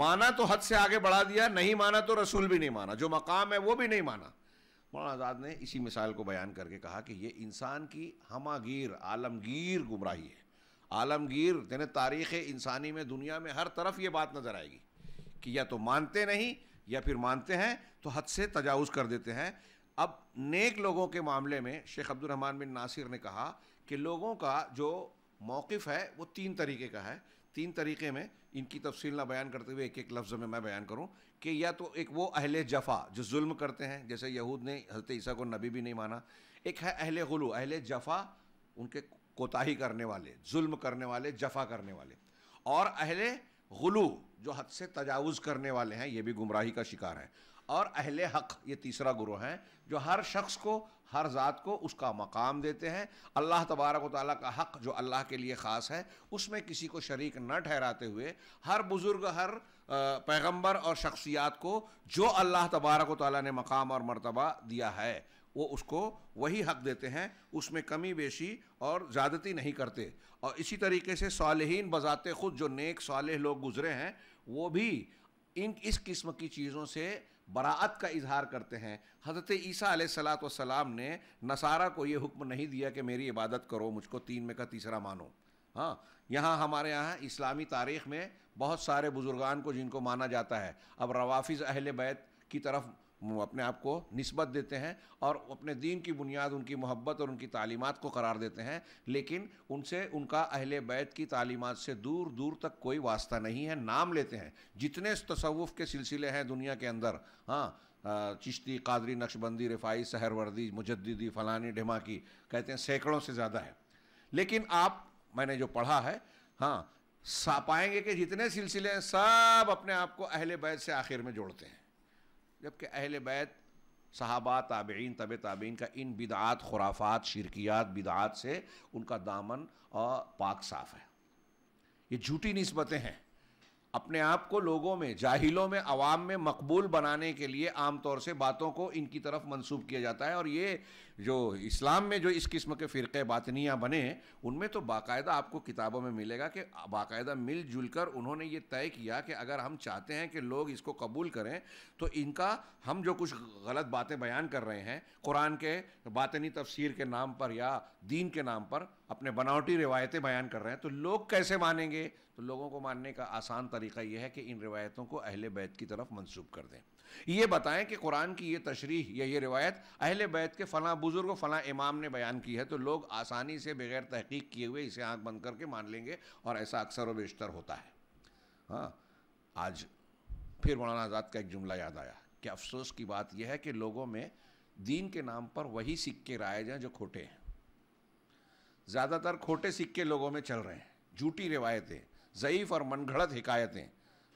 A: माना तो हद से आगे बढ़ा दिया नहीं माना तो रसूल भी नहीं माना जो मकाम है वो भी नहीं माना मौलाना आज़ाद ने इसी मिसाल को बयान करके कहा कि ये इंसान की हमागीर आलमगीर गुमराही है आलमगीर यानी तारीख़ इंसानी में दुनिया में हर तरफ ये बात नज़र आएगी कि या तो मानते नहीं या फिर मानते हैं तो हद से तजावज़ कर देते हैं अब नेक लोगों के मामले में शेख अब्दुलरहमान बिन नासिर ने कहा कि लोगों का जो मौक़ है वो तीन तरीके का है तीन तरीके में इनकी तफसील ना बयान करते हुए एक एक लफ्ज़ में मैं बयान करूं कि या तो एक वो अहले जफ़ा जो जुल्म करते हैं जैसे यहूद ने हजरत ईसा को नबी भी नहीं माना एक है अहल गलू अहल जफ़ा उनके कोताही करने वाले जुल्म करने वाले जफ़ा करने वाले और अहल गलू जो हद से तजावज़ करने वाले हैं ये भी गुमराही का शिकार हैं और अहल हक ये तीसरा गुरु है जो हर शख्स को हर ज़ात को उसका मकाम देते हैं अल्लाह तबारक ताली का हक जो अल्लाह के लिए ख़ास है उसमें किसी को शरीक न ठहराते हुए हर बुज़ुर्ग हर पैगम्बर और शख्सियात को जो अल्लाह तबारक ताली ने मकाम और मरतबा दिया है वो उसको वही हक देते हैं उसमें कमी बेशी और ज़्यादती नहीं करते और इसी तरीके से सालहन बजाते ख़ुद जो नेक साल लोग गुज़रे हैं वो भी इन इस किस्म की चीज़ों से बरात का इजहार करते हैं हज़रत ईसा सलात ने नसारा को ये हुक्म नहीं दिया कि मेरी इबादत करो मुझको तीन में का तीसरा मानो हाँ यहाँ हमारे यहाँ इस्लामी तारीख़ में बहुत सारे बुज़ुर्गान को जिनको माना जाता है अब रवाफिज़ अहल बैत की तरफ अपने आप को नस्बत देते हैं और अपने दीन की बुनियाद उनकी मोहब्बत और उनकी तालीमत को करार देते हैं लेकिन उनसे उनका अहल बैत की तालीमत से दूर दूर तक कोई वास्ता नहीं है नाम लेते हैं जितने तसवुफ़ के सिलसिले हैं दुनिया के अंदर हाँ चिश्ती कादरी नक्शबंदी रिफाई सहरवर्दी मुजद्दी फ़लानी ढमाकी कहते हैं सैकड़ों से ज़्यादा है लेकिन आप मैंने जो पढ़ा है हाँ सा पाएंगे कि जितने सिलसिले हैं सब अपने आप को अहल बैत से आखिर में जोड़ते हैं जबकि अहल बैत सहाबा ताबेन तब ताबेन का इन बिदात खुराफात शिरकियात बिदात से उनका दामन पाक साफ है ये झूठी नस्बतें हैं अपने आप को लोगों में जाहिलों में अवाम में मकबूल बनाने के लिए आमतौर से बातों को इनकी तरफ मंसूब किया जाता है और ये जो इस्लाम में जो इस किस्म के फ़िरक़े बातनियाँ बने उनमें तो बाकायदा आपको किताबों में मिलेगा कि बाकायदा मिलजुल कर उन्होंने ये तय किया कि अगर हम चाहते हैं कि लोग इसको कबूल करें तो इनका हम जो कुछ गलत बातें बयान कर रहे हैं कुरान के बातनी तफसीर के नाम पर या दीन के नाम पर अपने बनावटी रिवायतें बयान कर रहे हैं तो लोग कैसे मानेंगे तो लोगों को मानने का आसान तरीका यह है कि इन रिवायतों को अहल बैत की तरफ मंसूब कर दें ये बताएं कि कुरान की ये तशरीह या ये रिवायत अहले बैत के फ़लाँ बुज़ुर्ग फ़लाँ इमाम ने बयान की है तो लोग आसानी से बगैर तहकीक किए हुए इसे आँख बंद करके मान लेंगे और ऐसा अक्सर व बेशतर होता है हाँ आज फिर मौलाना आज़ाद का एक जुमला याद आया कि अफसोस की बात यह है कि लोगों में दीन के नाम पर वही सिक्के राय जाएँ जो खोटे हैं ज़्यादातर खोटे सिक्के लोगों में चल रहे हैं झूठी रिवायतें ज़यीफ़ और मनगढ़ंत हिकायतें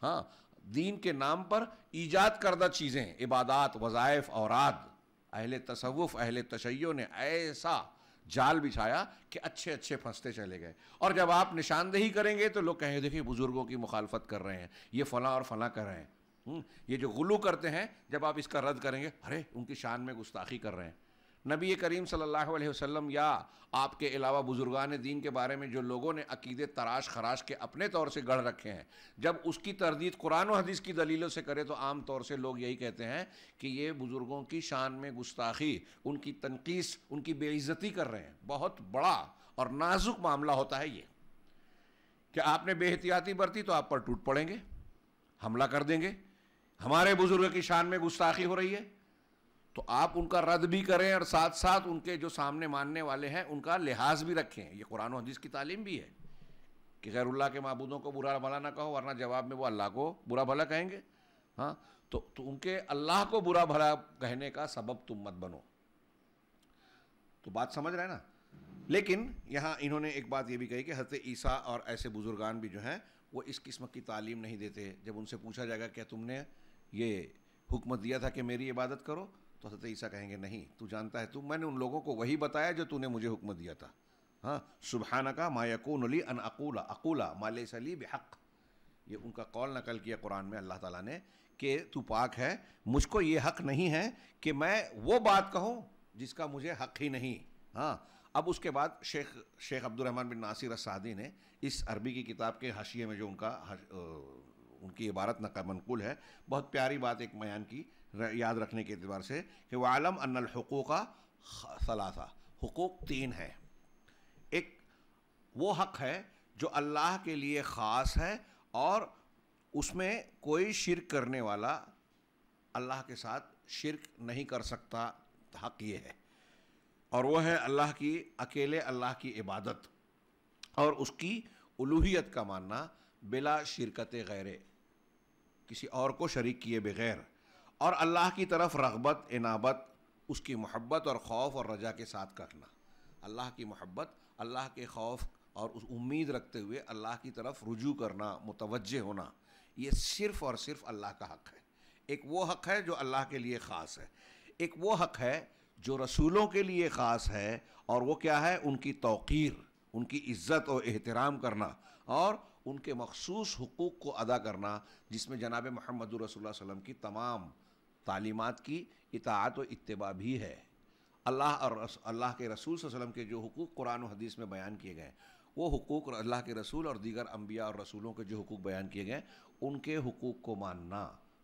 A: हाँ दीन के नाम पर ईजाद करदा चीज़ें इबादात वज़ायफ़ और आद अहल तसवुफ़ अहल तशैयों ने ऐसा जाल बिछाया कि अच्छे अच्छे फंसते चले गए और जब आप निशानदेही करेंगे तो लोग कहें देखिए बुज़ुर्गों की मुखालफत कर रहे हैं ये फ़लाँ और फ़लाँ कर रहे हैं हम्म, ये जो गुलू करते हैं जब आप इसका रद्द करेंगे अरे उनकी शान में गुस्ताखी कर रहे हैं नबी करीम सल्लल्लाहु अलैहि वसल्लम या आपके अलावा बुज़ुर्गान दीन के बारे में जो लोगों ने अकीदे तराश खराश के अपने तौर से गढ़ रखे हैं जब उसकी तरदीद कुरान और हदीस की दलीलों से करे तो आम तौर से लोग यही कहते हैं कि ये बुज़ुर्गों की शान में गुस्ताखी उनकी तनकीस उनकी बेइज्जती कर रहे हैं बहुत बड़ा और नाजुक मामला होता है ये कि आपने बेहतियाती बरती तो आप पर टूट पड़ेंगे हमला कर देंगे हमारे बुज़ुर्ग की शान में गुस्ताखी हो रही है तो आप उनका रद्द भी करें और साथ साथ उनके जो सामने मानने वाले हैं उनका लिहाज भी रखें ये कुरान हदीस की तालीम भी है कि अल्लाह के महबूदों को बुरा भला ना कहो वरना जवाब में वो अल्लाह को बुरा भला कहेंगे हाँ तो, तो उनके अल्लाह को बुरा भला कहने का सबब तुम मत बनो तो बात समझ रहे हैं ना लेकिन यहाँ इन्होंने एक बात ये भी कही कि हजरत ईसा और ऐसे बुज़ुर्गान भी जो हैं वो इस किस्म की तालीम नहीं देते जब उनसे पूछा जाएगा क्या तुमने ये हुक्म दिया था कि मेरी इबादत करो तो हजरत ईसा कहेंगे नहीं तू जानता है तू मैंने उन लोगों को वही बताया जो तूने मुझे हुक्म दिया था हाँ सुबहाना का मायकून अली अन अकूला अकूला माले सली बेहक ये उनका कौल नकल किया कुरान में अल्लाह ताला ने कि तू पाक है मुझको ये हक नहीं है कि मैं वो बात कहूँ जिसका मुझे हक ही नहीं हाँ अब उसके बाद शेख शेख अब्दुलरहमान बिन नासिर सादी ने इस अरबी की किताब के हाशिए में जो उनका हश, उनकी इबारत नका मनकुल है बहुत प्यारी बात एक मयान की याद रखने के अतबार से कि वालम अनलहकूक़ सलासा हकूक़ तीन है एक वो हक़ है जो अल्लाह के लिए ख़ास है और उसमें कोई शिरक करने वाला अल्लाह के साथ शिरक नहीं कर सकता हक़ ये है और वो है अल्लाह की अकेले अल्लाह की इबादत और उसकी उलूहियत का मानना बिला शिरकत गैर किसी और को शरीक किए बगैर और अल्लाह की तरफ रगबत इनाबत उसकी मोहब्बत और खौफ और रजा के साथ करना अल्लाह की मोहब्बत अल्लाह के खौफ और उस उम्मीद रखते हुए अल्लाह की तरफ रुजू करना मुतवजह होना ये सिर्फ़ और सिर्फ अल्लाह का हक़ है एक वो हक़ है जो अल्लाह के लिए ख़ास है एक वो हक़ है जो रसूलों के लिए ख़ास है और वो क्या है उनकी तोक़ीर उनकी इज़्ज़त और एहतराम करना और उनके मखसूस हकूक़ को अदा करना जिसमें जनाब महमदूर रसोल्ला वसम की तमाम तालीमत की इतात व इतबा भी है अल्लाह और अल्लाह के रसूल वसलम के जो हकूक़ कुरान और हदीस में बयान किए गए वो हकूक़ अल्लाह के रसूल और दीगर अम्बिया और रसूलों के जो हकूक़ बयान किए गए उनके हकूक़ को मानना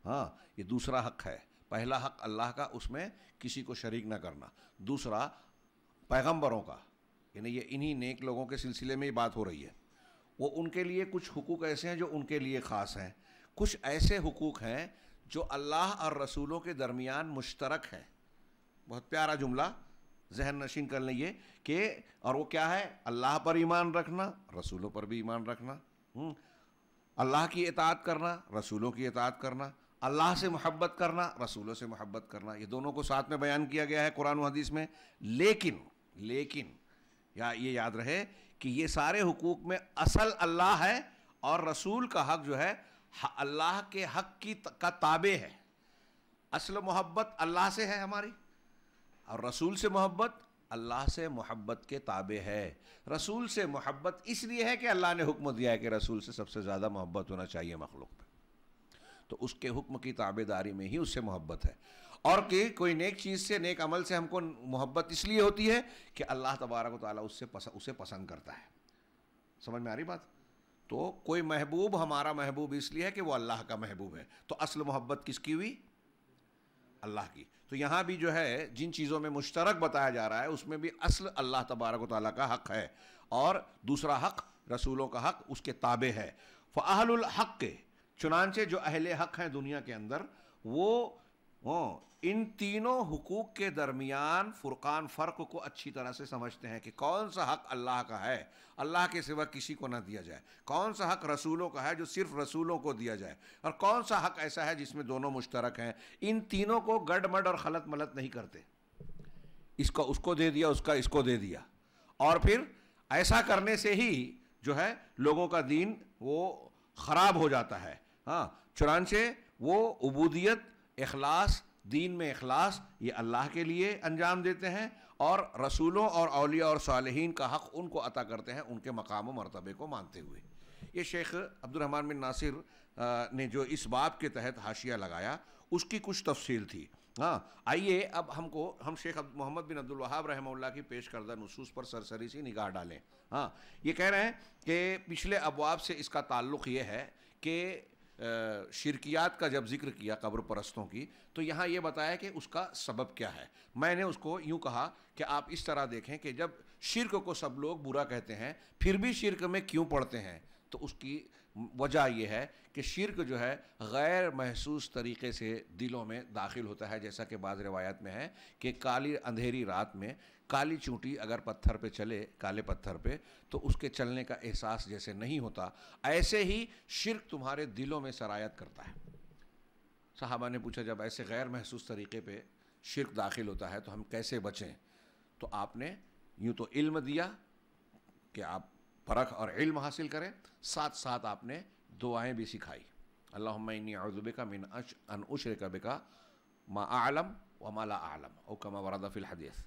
A: हाँ ये दूसरा हक़ है पहला हक़ अल्लाह का उसमें किसी को शरीक ना करना दूसरा पैगम्बरों का यानी ये इन्हीं नेक लोगों के सिलसिले में ही बात हो रही है वो उनके लिए कुछ हकूक़ ऐसे हैं जो उनके लिए ख़ास हैं कुछ ऐसे हकूक़ हैं जो अल्लाह और रसूलों के दरमियान मुश्तरक है बहुत प्यारा जुमला जहन नशीन कर लें ये कि और वो क्या है अल्लाह पर ईमान रखना रसूलों पर भी ईमान रखना हम्म। अल्लाह की इतात करना रसूलों की इतात करना अल्लाह से मोहब्बत करना रसूलों से मोहब्बत करना ये दोनों को साथ में बयान किया गया है कुरान हदीस में लेकिन लेकिन या ये याद रहे कि ये सारे हुकूक में असल अल्लाह है और रसूल का हक जो है अल्लाह के हक की का ताबे है असल मोहब्बत अल्लाह से है हमारी और रसूल से मोहब्बत अल्लाह से मोहब्बत के ताबे है रसूल से मोहब्बत इसलिए है कि अल्लाह ने हुक्म दिया है कि रसूल से सबसे ज़्यादा मोहब्बत होना चाहिए मखलूक पे तो उसके हुक्म की ताबेदारी में ही उससे मोहब्बत है और कि कोई नेक चीज़ से नेक अमल से हमको मोहब्बत इसलिए होती है कि अल्लाह तबारक ताली उससे उसे पसंद करता है समझ में आ रही बात तो कोई महबूब हमारा महबूब इसलिए है कि वो अल्लाह का महबूब है तो असल मोहब्बत किसकी हुई अल्लाह की तो यहाँ भी जो है जिन चीज़ों में मुश्तरक बताया जा रहा है उसमें भी असल अल्लाह तबारक ताली का हक है और दूसरा हक रसूलों का हक उसके ताबे है फ़ाहल हक के चुनानचे जो अहल हक हैं दुनिया के अंदर वो इन तीनों हकूक़ के दरमियान फ़ुरक़ान फ़र्क को अच्छी तरह से समझते हैं कि कौन सा हक़ अल्लाह का है अल्लाह के सिवा किसी को ना दिया जाए कौन सा हक़ रसूलों का है जो सिर्फ़ रसूलों को दिया जाए और कौन सा हक़ ऐसा है जिसमें दोनों मुश्तरक हैं इन तीनों को गड़मड़ और खलत मलत नहीं करते इसका उसको दे दिया उसका इसको दे दिया और फिर ऐसा करने से ही जो है लोगों का दीन वो ख़राब हो जाता है हाँ चुनानचे वो अबूदियत अखलास दीन में अखलास ये अल्लाह के लिए अंजाम देते हैं और रसूलों और अलिया और सालहीन का हक़ उनको अता करते हैं उनके मकाम मरतबे को मानते हुए ये शेख अब्दुलरहमान बिन नासिर ने जो इस बाब के तहत हाशिया लगाया उसकी कुछ तफसील थी हाँ आइए अब हमको हम शेख मोहम्मद बिन अब्दुलवाहाब रहमल्ला की पेश करदा नसूस पर सरसरी सी निगाह डालें हाँ ये कह रहे हैं कि पिछले अबवाब से इसका ताल्लुक़ ये है कि शिरकियात का जब जिक्र किया कब्र परस्तों की तो यहाँ ये बताया कि उसका सबब क्या है मैंने उसको यूँ कहा कि आप इस तरह देखें कि जब शिरक को सब लोग बुरा कहते हैं फिर भी शिरक में क्यों पढ़ते हैं तो उसकी वजह यह है कि शिरक जो है गैर महसूस तरीके से दिलों में दाखिल होता है जैसा कि बाज़ रवायत में है कि काली अंधेरी रात में काली चूंटी अगर पत्थर पे चले काले पत्थर पे तो उसके चलने का एहसास जैसे नहीं होता ऐसे ही शिरक तुम्हारे दिलों में सरायत करता है साहबा ने पूछा जब ऐसे गैर महसूस तरीके पे शिरक दाखिल होता है तो हम कैसे बचें तो आपने यूँ तो इल्म दिया कि आप परख और इल्म हासिल करें साथ साथ आपने दुआएं भी सिखाई अल्लाहनी का मिन अश अन उशर का मा आलम व माला आलम ओ कमा वरदा फिल हदीस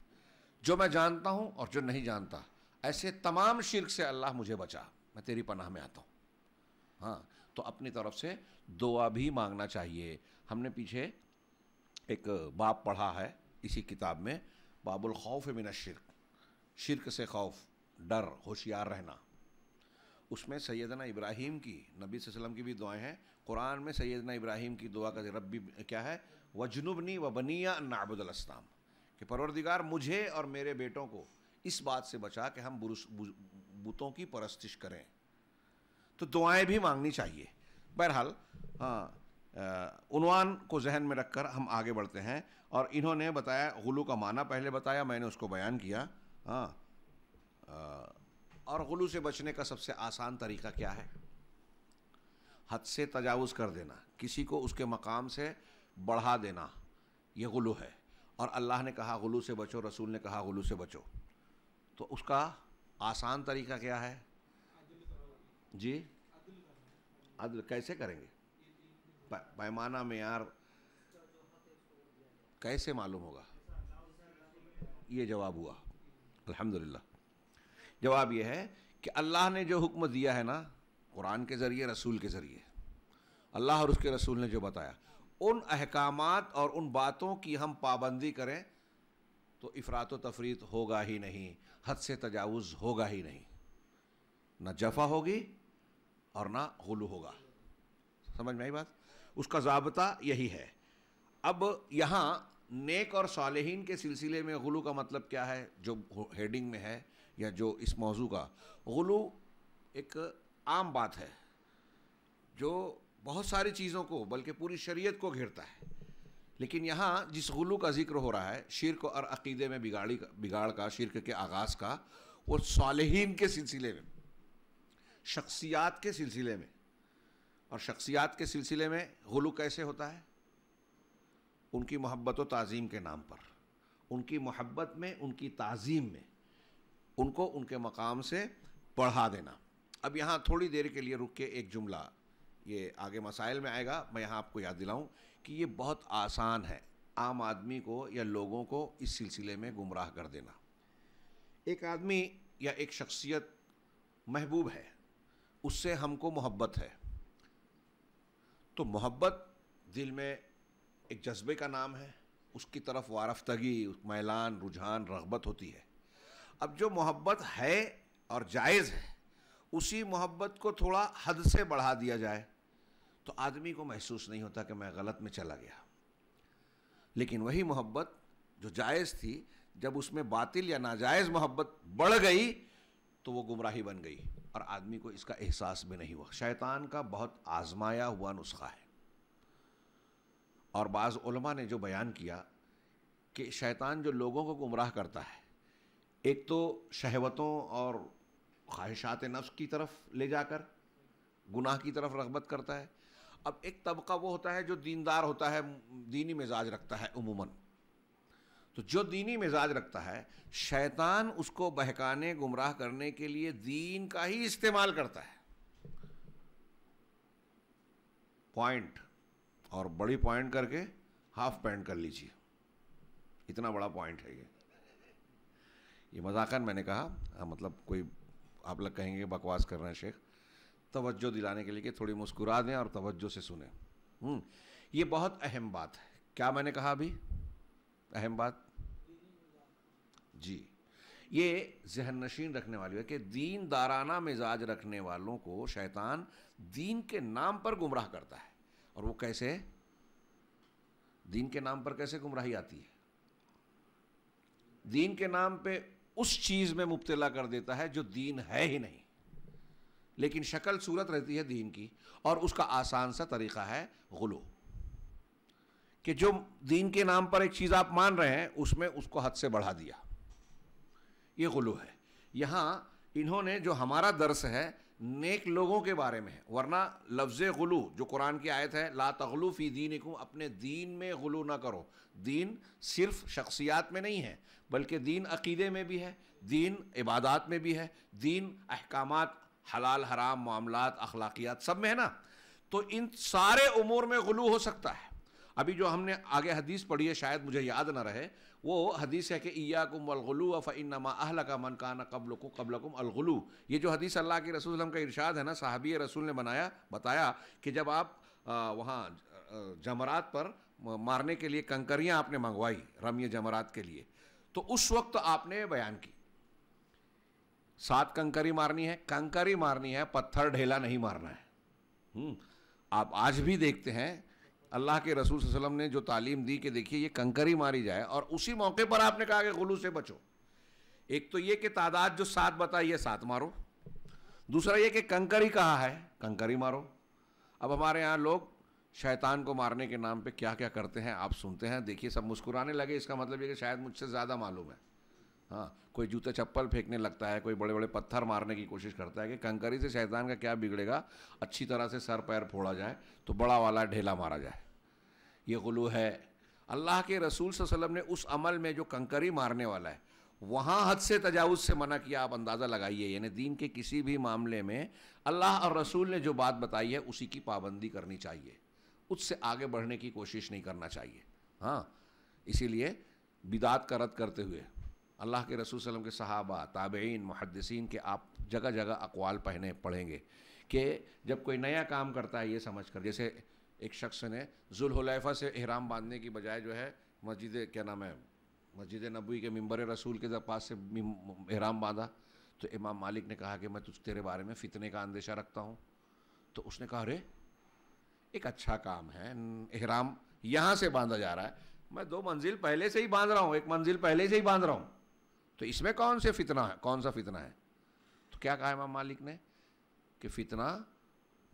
A: जो मैं जानता हूँ और जो नहीं जानता ऐसे तमाम शिरक से अल्लाह मुझे बचा मैं तेरी पनाह में आता हूँ हाँ तो अपनी तरफ से दुआ भी मांगना चाहिए हमने पीछे एक बाप पढ़ा है इसी किताब में बाबुल खौफ मिन शिरक शिरक से खौफ डर होशियार रहना उसमें सैदना इब्राहिम की नबी वसम की भी दुआएं हैं कुरान में सैदना इब्राहिम की दुआ का रब्बी क्या है वजनुबनी व बनिया नाबुदलस्ताम कि परवरदिगार मुझे और मेरे बेटों को इस बात से बचा कि हम बुतों की परस्तिश करें तो दुआएं भी मांगनी चाहिए बहरहाल हाँ, उनवान को जहन में रखकर हम आगे बढ़ते हैं और इन्होंने बताया गुलू का माना पहले बताया मैंने उसको बयान किया हाँ और गलू से बचने का सबसे आसान तरीका क्या है हद से तजावज़ कर देना किसी को उसके मकाम से बढ़ा देना यह गुलू है और अल्लाह ने कहा गुलू से बचो रसूल ने कहा गलू से बचो तो उसका आसान तरीका क्या है जी अदल कैसे करेंगे पैमाना में यार कैसे मालूम होगा ये जवाब हुआ अल्हम्दुलिल्लाह जवाब यह है कि अल्लाह ने जो हुक्म दिया है ना कुरान के ज़रिए रसूल के ज़रिए अल्लाह और उसके रसूल ने जो बताया उन अहकाम और उन बातों की हम पाबंदी करें तो अफरात तफरीत होगा ही नहीं हद से तजावज़ होगा ही नहीं ना जफा होगी और ना गुलू होगा समझ में आई बात उसका जबता यही है अब यहाँ नेक और सालहीन के सिलसिले में गुलू का मतलब क्या है जो हेडिंग में है या जो इस मौजू का गलू एक आम बात है जो बहुत सारी चीज़ों को बल्कि पूरी शरीयत को घेरता है लेकिन यहाँ जिस गलू का जिक्र हो रहा है शिरक और अकीदे में बिगाड़ी बिगाड़ का शिरक के आगाज़ का वो सालहीन के सिलसिले में शख्सियात के सिलसिले में और शख्सियात के सिलसिले में गलू कैसे होता है उनकी मोहब्बत व तज़ीम के नाम पर उनकी मोहब्बत में उनकी तज़ीम में उनको उनके मकाम से बढ़ा देना अब यहाँ थोड़ी देर के लिए रुक के एक जुमला ये आगे मसाइल में आएगा मैं यहाँ आपको याद दिलाऊं कि ये बहुत आसान है आम आदमी को या लोगों को इस सिलसिले में गुमराह कर देना एक आदमी या एक शख्सियत महबूब है उससे हमको मोहब्बत है तो मोहब्बत दिल में एक जज्बे का नाम है उसकी तरफ वारफ्तगी मैलान रुझान रगबत होती है अब जो मोहब्बत है और जायज़ है उसी मोहब्बत को थोड़ा हद से बढ़ा दिया जाए तो आदमी को महसूस नहीं होता कि मैं गलत में चला गया लेकिन वही मोहब्बत जो जायज़ थी जब उसमें बातिल या नाजायज़ मोहब्बत बढ़ गई तो वो गुमराही बन गई और आदमी को इसका एहसास भी नहीं हुआ शैतान का बहुत आजमाया हुआ नुस्खा है और बाज़ ने जो बयान किया कि शैतान जो लोगों को गुमराह करता है एक तो शहवतों और ख्वाहिशात नफ्स की तरफ ले जाकर गुनाह की तरफ रगबत करता है अब एक तबका वो होता है जो दीनदार होता है दीनी मिजाज रखता है उमूमन तो जो दीनी मिजाज रखता है शैतान उसको बहकाने गुमराह करने के लिए दीन का ही इस्तेमाल करता है पॉइंट और बड़ी पॉइंट करके हाफ पॉइंट कर लीजिए इतना बड़ा पॉइंट है ये ये मजाकन मैंने कहा आ, हाँ, मतलब कोई आप लोग कहेंगे बकवास कर रहे हैं शेख तवज्जो दिलाने के लिए कि थोड़ी मुस्कुरा दें और तवज्जो से सुने हम्म, ये बहुत अहम बात है क्या मैंने कहा अभी अहम बात जी ये जहन नशीन रखने वाली है कि दीन दाराना मिजाज रखने वालों को शैतान दीन के नाम पर गुमराह करता है और वो कैसे दीन के नाम पर कैसे गुमराही आती है दीन के नाम पे उस चीज़ में मुबतला कर देता है जो दीन है ही नहीं लेकिन शक्ल सूरत रहती है दीन की और उसका आसान सा तरीक़ा है गलो कि जो दीन के नाम पर एक चीज़ आप मान रहे हैं उसमें उसको हद से बढ़ा दिया ये गुलो है यहां इन्होंने जो हमारा दर्श है नेक लोगों के बारे में है वरना लफ्ज़ गलू जो कुरान की आयत है ला तगलू फ़ी दीन अपने दीन में गलू ना करो दीन सिर्फ शख्सियात में नहीं है बल्कि दीन अकीदे में भी है दीन इबादत में भी है दीन अहकाम हलाल हराम मामला अखलाकियात सब में है ना तो इन सारे उमूर में गलू हो सकता है अभी जो हमने आगे हदीस पढ़ी है शायद मुझे याद ना रहे वो हदीस है कि ईयाकुम अलगलू अफ़ इनमा अहल का मन काना कबल को कबलकुम अलगलू ये जो हदीस अल्लाह के रसूल का इरशाद है ना साहबी रसूल ने बनाया बताया कि जब आप वहाँ जमरात पर मारने के लिए कंकरियाँ आपने मंगवाई रम्य जमरात के लिए तो उस वक्त आपने बयान की सात कंकरी मारनी है कंकरी मारनी है पत्थर ढेला नहीं मारना है हम्म, आप आज भी देखते हैं अल्लाह के रसूल वसम ने जो तालीम दी कि देखिए ये कंकरी मारी जाए और उसी मौके पर आपने कहा कि गुलू से बचो एक तो ये कि तादाद जो सात बताई है सात मारो दूसरा ये कि कंकरी कहा है कंकरी मारो अब हमारे यहाँ लोग शैतान को मारने के नाम पे क्या क्या करते हैं आप सुनते हैं देखिए सब मुस्कुराने लगे इसका मतलब ये कि शायद मुझसे ज़्यादा मालूम है हाँ कोई जूते चप्पल फेंकने लगता है कोई बड़े बड़े पत्थर मारने की कोशिश करता है कि कंकरी से शैतान का क्या बिगड़ेगा अच्छी तरह से सर पैर फोड़ा जाए तो बड़ा वाला ढेला मारा जाए ये गलू है अल्लाह के रसूल वसलम ने उस अमल में जो कंकरी मारने वाला है वहाँ हद से तजावज से मना किया आप अंदाज़ा लगाइए यानी दीन के किसी भी मामले में अल्लाह और रसूल ने जो बात बताई है उसी की पाबंदी करनी चाहिए उससे आगे बढ़ने की कोशिश नहीं करना चाहिए हाँ इसीलिए बिदात का रद्द करते हुए अल्लाह के रसूल वसल्लम के सहाबा ताबेन मुहदसिन के आप जगह जगह अकवाल पहने पढ़ेंगे कि जब कोई नया काम करता है ये समझ कर जैसे एक शख्स ने जुल्हलैफा से अहराम बांधने की बजाय जो है मस्जिद क्या नाम है मस्जिद नबी के मंबर रसूल के पास से अहराम बांधा तो इमाम मालिक ने कहा कि मैं तुझ तेरे बारे में फ़ितने का अंदेशा रखता हूँ तो उसने कहा अरे एक अच्छा काम है अहराम यहाँ से बांधा जा रहा है मैं दो मंजिल पहले से ही बांध रहा हूँ एक मंजिल पहले से ही बांध रहा हूँ तो इसमें कौन से फितना है कौन सा फितना है तो क्या कहा इमाम मालिक ने कि फितना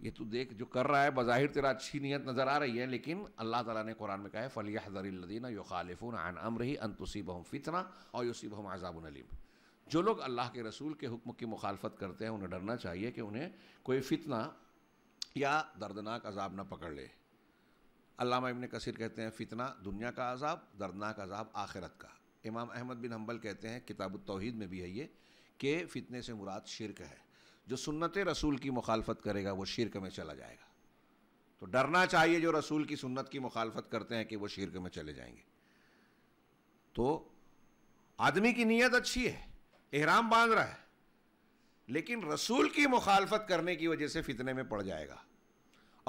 A: ये तू देख जो कर रहा है बज़ाहिर तेरा अच्छी नीयत नज़र आ रही है लेकिन अल्लाह ताला ने कुरान में कहा है फ़लिया हज़रीदीन यो खालिफ़ुन आन अमर ही अन तुसीब हम फितना और युसीब हम आज़ाबन अलीम जो लोग अल्लाह के रसूल के हुक्म की मुखालफत करते हैं उन्हें डरना चाहिए कि उन्हें कोई फितना या दर्दनाक अजाब ना पकड़ ले अलामा इबन कसर कहते हैं फितना दुनिया का अजाब दर्दनाक अजाब आखिरत का इमाम अहमद बिन हम्बल कहते हैं किताब तोहीद में भी है ये कि फ़ितने से मुराद शिरक है जो सुन्नत रसूल की मुखालफत करेगा वो शिरक में चला जाएगा तो डरना चाहिए जो रसूल की सुन्नत की मुखालफत करते हैं कि वो शिरक में चले जाएंगे तो आदमी की नीयत अच्छी है एहराम बांध रहा है लेकिन रसूल की मुखालफत करने की वजह से फितने में पड़ जाएगा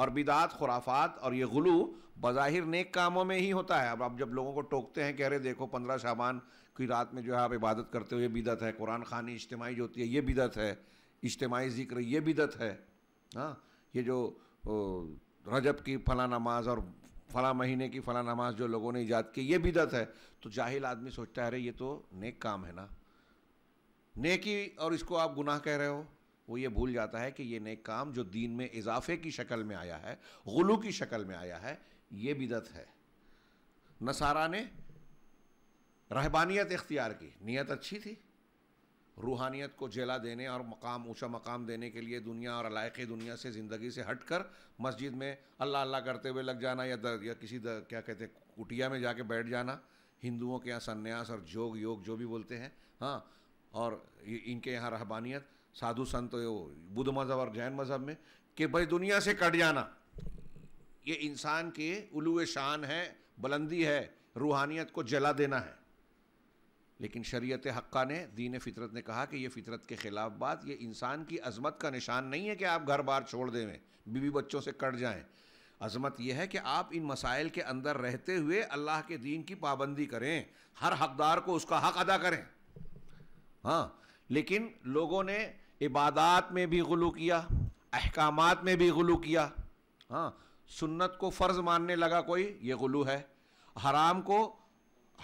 A: और बिदात खुराफात और ये गुलू बज़ाहिर नेक कामों में ही होता है अब आप जब लोगों को टोकते हैं कह रहे देखो पंद्रह शाबान की रात में जो है आप इबादत करते हो ये बिदत है कुरान खानी इज्तमाही जो होती है ये बिदत है इज्तमाही ज़िक्र ये बिदत है हाँ ये जो रजब की फला नमाज और फला महीने की फला नमाज जो लोगों ने ईजाद की ये बिदत है तो जाहिल आदमी सोचता है अरे ये तो नेक काम है ना नेकी और इसको आप गुनाह कह रहे हो वो ये भूल जाता है कि ये नेक काम जो दीन में इजाफे की शक्ल में आया है गुलू की शक्ल में आया है ये बिदत है नसारा ने रहबानियत इख्तियार की नीयत अच्छी थी रूहानियत को जला देने और मकाम ऊँचा मकाम देने के लिए दुनिया और लायक़ दुनिया से ज़िंदगी से हट कर मस्जिद में अल्लाह अल्लाह करते हुए लग जाना या दर, या किसी दर, क्या कहते हैं कुटिया में जाके बैठ जाना हिंदुओं के यहाँ संन्यास और जोग योग जो भी बोलते हैं हाँ और इनके यहाँ रहबानियत साधु संत बुद्ध मज़हब और जैन मज़हब में कि भाई दुनिया से कट जाना ये इंसान के उलू शान है बुलंदी है रूहानियत को जला देना है लेकिन शरीयत हक्का ने दीन फितरत ने कहा कि ये फितरत के ख़िलाफ़ बात ये इंसान की अजमत का निशान नहीं है कि आप घर बार छोड़ देवें बीवी बच्चों से कट जाएँ अजमत यह है कि आप इन मसाइल के अंदर रहते हुए अल्लाह के दीन की पाबंदी करें हर हकदार को उसका हक अदा करें हाँ लेकिन लोगों ने इबादात में भी गुलू किया अहकाम में भी गुलू किया हाँ सुन्नत को फ़र्ज़ मानने लगा कोई ये गुलू है हराम को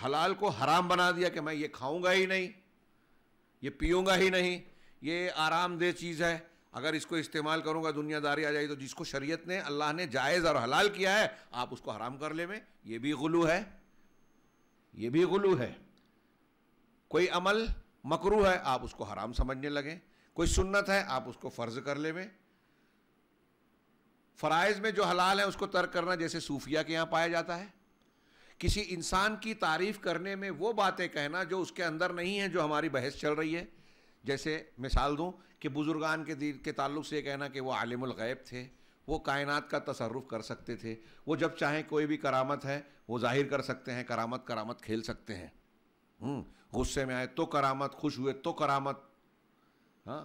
A: हलाल को हराम बना दिया कि मैं ये खाऊंगा ही नहीं ये पीऊँगा ही नहीं ये आरामदेह चीज़ है अगर इसको इस्तेमाल करूंगा दुनियादारी आ जाएगी तो जिसको शरीयत ने अल्लाह ने जायज़ और हलाल किया है आप उसको हराम कर ले में ये भी गुलू है ये भी गुलू है कोई अमल मकरू है आप उसको हराम समझने लगें कोई सुन्नत है आप उसको फ़र्ज कर ले में फ़राइज़ में जो हलाल है उसको तर्क करना जैसे सूफिया के यहाँ पाया जाता है किसी इंसान की तारीफ़ करने में वो बातें कहना जो उसके अंदर नहीं है जो हमारी बहस चल रही है जैसे मिसाल दूँ कि बुज़ुर्गान के दिल के ताल्लुक से कहना कि वो आलिमुल गैब थे वो कायनात का तसरुफ कर सकते थे वो जब चाहें कोई भी करामत है वो जाहिर कर सकते हैं करामत करामत खेल सकते हैं हम्म, गुस्से में आए तो करामत खुश हुए तो करामत हाँ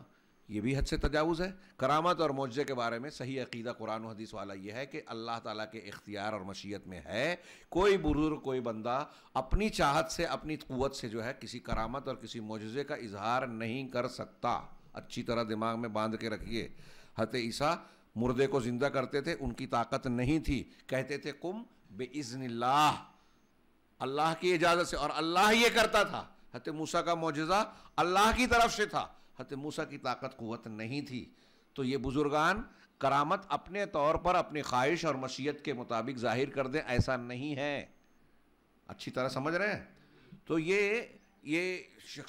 A: ये भी हद से तजावज़ है करामत और मुआवजे के बारे में सही अकीदा कुरान हदीस वाला ये है कि अल्लाह ताला के इख्तियार और मशीयत में है कोई बुजुर्ग कोई बंदा अपनी चाहत से अपनी क़वत से जो है किसी करामत और किसी मुआजे का इजहार नहीं कर सकता अच्छी तरह दिमाग में बांध के रखिए हत ईसा मुर्दे को ज़िंदा करते थे उनकी ताकत नहीं थी कहते थे कुम बेइज़्ला अल्लाह की इजाज़त से और अल्लाह ये करता था हत मूसा का मुजज़ा अल्लाह की तरफ से था हत मूसा की ताकत क़वत नहीं थी तो ये बुज़ुर्गान करामत अपने तौर पर अपनी ख्वाहिश और मशीत के मुताबिक ज़ाहिर कर दें ऐसा नहीं है अच्छी तरह समझ रहे हैं तो ये ये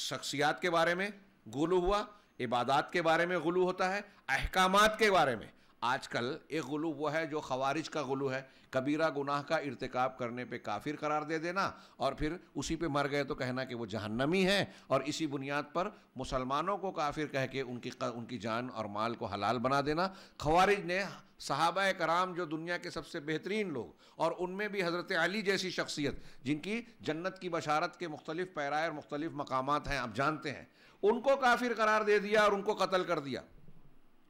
A: शख्सियात के बारे में गुलू हुआ इबादत के बारे में गुलू होता है अहकाम के बारे में आजकल एक गुलू वो है जो खवारिज का गलू है कबीरा गुनाह का इरतकब करने पे काफिर करार दे देना और फिर उसी पे मर गए तो कहना कि वो जहन्नमी है और इसी बुनियाद पर मुसलमानों को काफिर कह के उनकी उनकी जान और माल को हलाल बना देना खवारिज ने सहाब कराम जो दुनिया के सबसे बेहतरीन लोग और उनमें भी हज़रत अली जैसी शख्सियत जिनकी जन्नत की बशारत के मुख्तलिफ पैराए और मुख्तलिफ मकाम हैं आप जानते हैं उनको काफिर करार दे दिया और उनको कत्ल कर दिया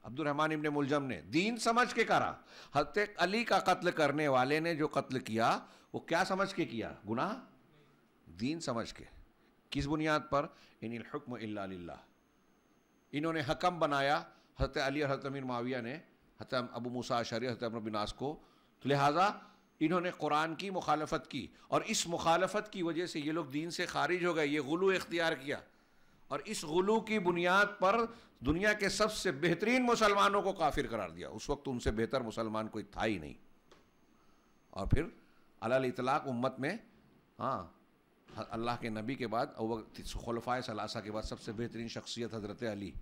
A: अब्दुलरहमान इबन मुलजम ने दीन समझ के करा हजरत अली का कत्ल करने वाले ने जो कत्ल किया वो क्या समझ के किया गुनाह दीन समझ के किस बुनियाद पर इनकम अल्ला इन्होंने हकम बनाया हजरत अली और हजरत अमीर माविया ने हजरत अबू मूसा शरी हजरत बिनास को तो लिहाजा इन्होंने कुरान की मुखालफत की और इस मुखालफत की वजह से ये लोग दीन से खारिज हो गए ये गुलू इख्तियार किया और इस गुलू की बुनियाद पर दुनिया के सबसे बेहतरीन मुसलमानों को काफिर करार दिया उस वक्त उनसे बेहतर मुसलमान कोई था ही नहीं और फिर अल इतलाक उम्मत में हाँ अल्लाह के नबी के बाद और खलफा सलासा के बाद सबसे बेहतरीन शख्सियत हज़रत अली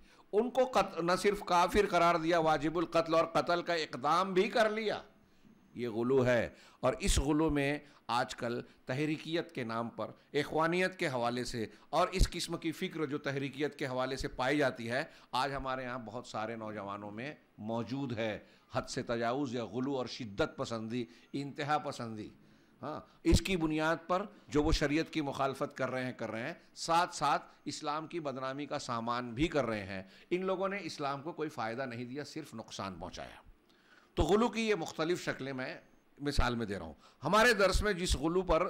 A: उनको न सिर्फ काफिर करार दिया वाजिबुल कत्ल और कत्ल का इकदाम भी कर लिया ये गुलू है और इस गुलू में आजकल तहरीकियत के नाम पर एखवानियत के हवाले से और इस किस्म की फ़िक्र जो तहरीकियत के हवाले से पाई जाती है आज हमारे यहाँ बहुत सारे नौजवानों में मौजूद है हद से तजावज़ या गलू और शिद्दत पसंदी इंतहा पसंदी हाँ इसकी बुनियाद पर जो वो शरीयत की मुखालफत कर रहे हैं कर रहे हैं साथ साथ इस्लाम की बदनामी का सामान भी कर रहे हैं इन लोगों ने इस्लाम को कोई फ़ायदा नहीं दिया सिर्फ नुकसान पहुँचाया तो गुलू की ये मुख्तलिफ शक्लें मैं मिसाल में दे रहा हूँ हमारे दर्स में जिस गुलू पर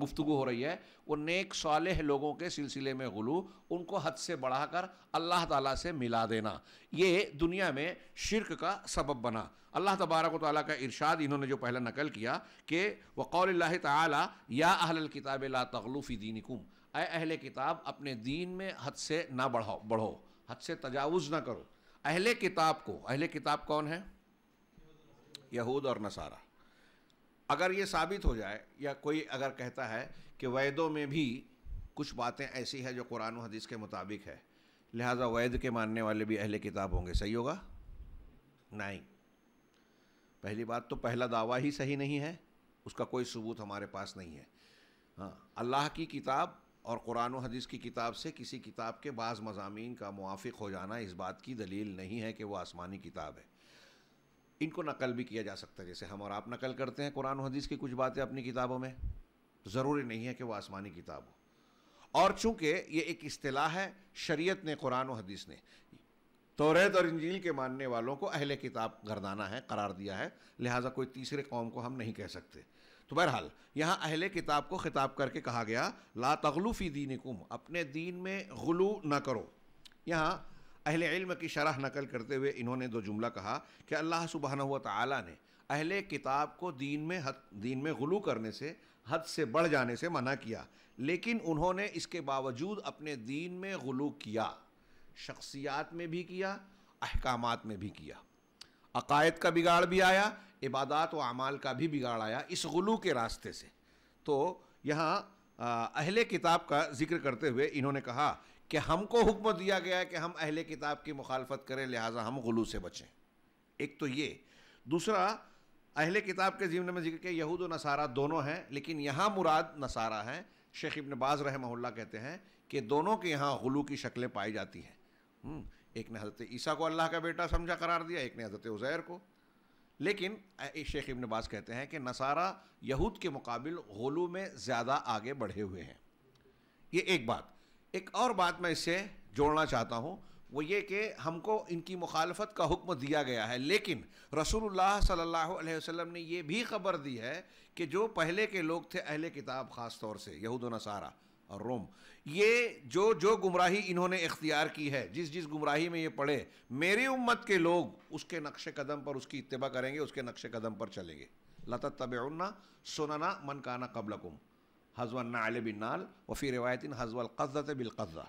A: गुफ्तु हो रही है वो नेक सालह लोगों के सिलसिले में गुलू उनको हद से बढ़ाकर अल्लाह ताला से मिला देना ये दुनिया में शिरक का सबब बना अल्लाह तबारक ताली का इरशाद इन्होंने जो पहला नकल किया कि वक़ौल ताली या अहल किताब ला तगलूफ़ी दीनिकुम ए अहल किताब अपने दीन में हद से ना बढ़ाओ बढ़ो हद से तजावज़ ना करो अहल किताब को अहल किताब कौन है यहूद और नसारा अगर ये साबित हो जाए या कोई अगर कहता है कि वैदों में भी कुछ बातें ऐसी हैं जो कुरान हदीस के मुताबिक है लिहाजा वैद के मानने वाले भी अहले किताब होंगे सही होगा नहीं पहली बात तो पहला दावा ही सही नहीं है उसका कोई सबूत हमारे पास नहीं है हाँ अल्लाह की किताब और कुरान हदीस की किताब से किसी किताब के बाज़ मजामी का मुआफ़ हो जाना इस बात की दलील नहीं है कि वह आसमानी किताब है इनको नकल भी किया जा सकता है जैसे हम और आप नकल करते हैं कुरान हदीस की कुछ बातें अपनी किताबों में ज़रूरी नहीं है कि वह आसमानी किताब हो और चूँकि ये एक अतलाह है शरीयत ने कुरान हदीस ने तोरेत और इंजील के मानने वालों को अहले किताब गर्दाना है करार दिया है लिहाजा कोई तीसरे कौम को हम नहीं कह सकते तो बहरहाल यहाँ अहले किताब को ख़िताब करके कहा गया ला तगलू फ़ी दीन कुम अपने दीन में गलू ना करो यहाँ अहल इल्म की शरह नकल करते हुए इन्होंने दो जुमला कहा कि अल्लाह सुबहाना हुआ ने अहल किताब को दीन में हद दीन में गलू करने से हद से बढ़ जाने से मना किया लेकिन उन्होंने इसके बावजूद अपने दीन में गलू किया शख्सियात में भी किया अहकाम में भी किया अकायद का बिगाड़ भी आया इबादत व अमाल का भी बिगाड़ आया इस गलू के रास्ते से तो यहाँ अहले किताब का जिक्र करते हुए इन्होंने कहा कि हमको हुक्म दिया गया है कि हम अहले किताब की मुखालफत करें लिहाजा हम गुलू से बचें एक तो ये दूसरा अहले किताब के जीवन में जिक्र के यहूद और नसारा दोनों हैं लेकिन यहाँ मुराद नसारा हैं शेख इबन बाज़ रहमल्ला कहते हैं कि दोनों के यहाँ गुलू की शक्लें पाई जाती हैं हम्म, एक ने हज़रत ईसा को अल्लाह का बेटा समझा करार दिया एक ने हज़रत उज़ैर को लेकिन शेख इबन बाज़ कहते हैं कि नसारा यहूद के मुकाबल गलू में ज़्यादा आगे बढ़े हुए हैं ये एक बात एक और बात मैं इससे जोड़ना चाहता हूँ वो ये कि हमको इनकी मुखालफत का हुक्म दिया गया है लेकिन रसूलुल्लाह सल्लल्लाहु अलैहि वसल्लम ने ये भी खबर दी है कि जो पहले के लोग थे अहले किताब ख़ास तौर से यहूद नसारा और रोम ये जो जो गुमराही इन्होंने इख्तियार की है जिस जिस गुमराही में ये पढ़े मेरी उम्मत के लोग उसके नक्श कदम पर उसकी इतबा करेंगे उसके नक्श कदम पर चलेंगे लत तब सोनना मन काना कबलकुम हजवा नाल बिनाल व फिर रवायतिन हजवल कज़त बिलकज़ा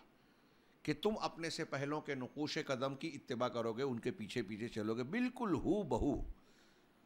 A: कि तुम अपने से पहलों के नकोश कदम की इतबा करोगे उनके पीछे पीछे चलोगे बिल्कुल हु बहू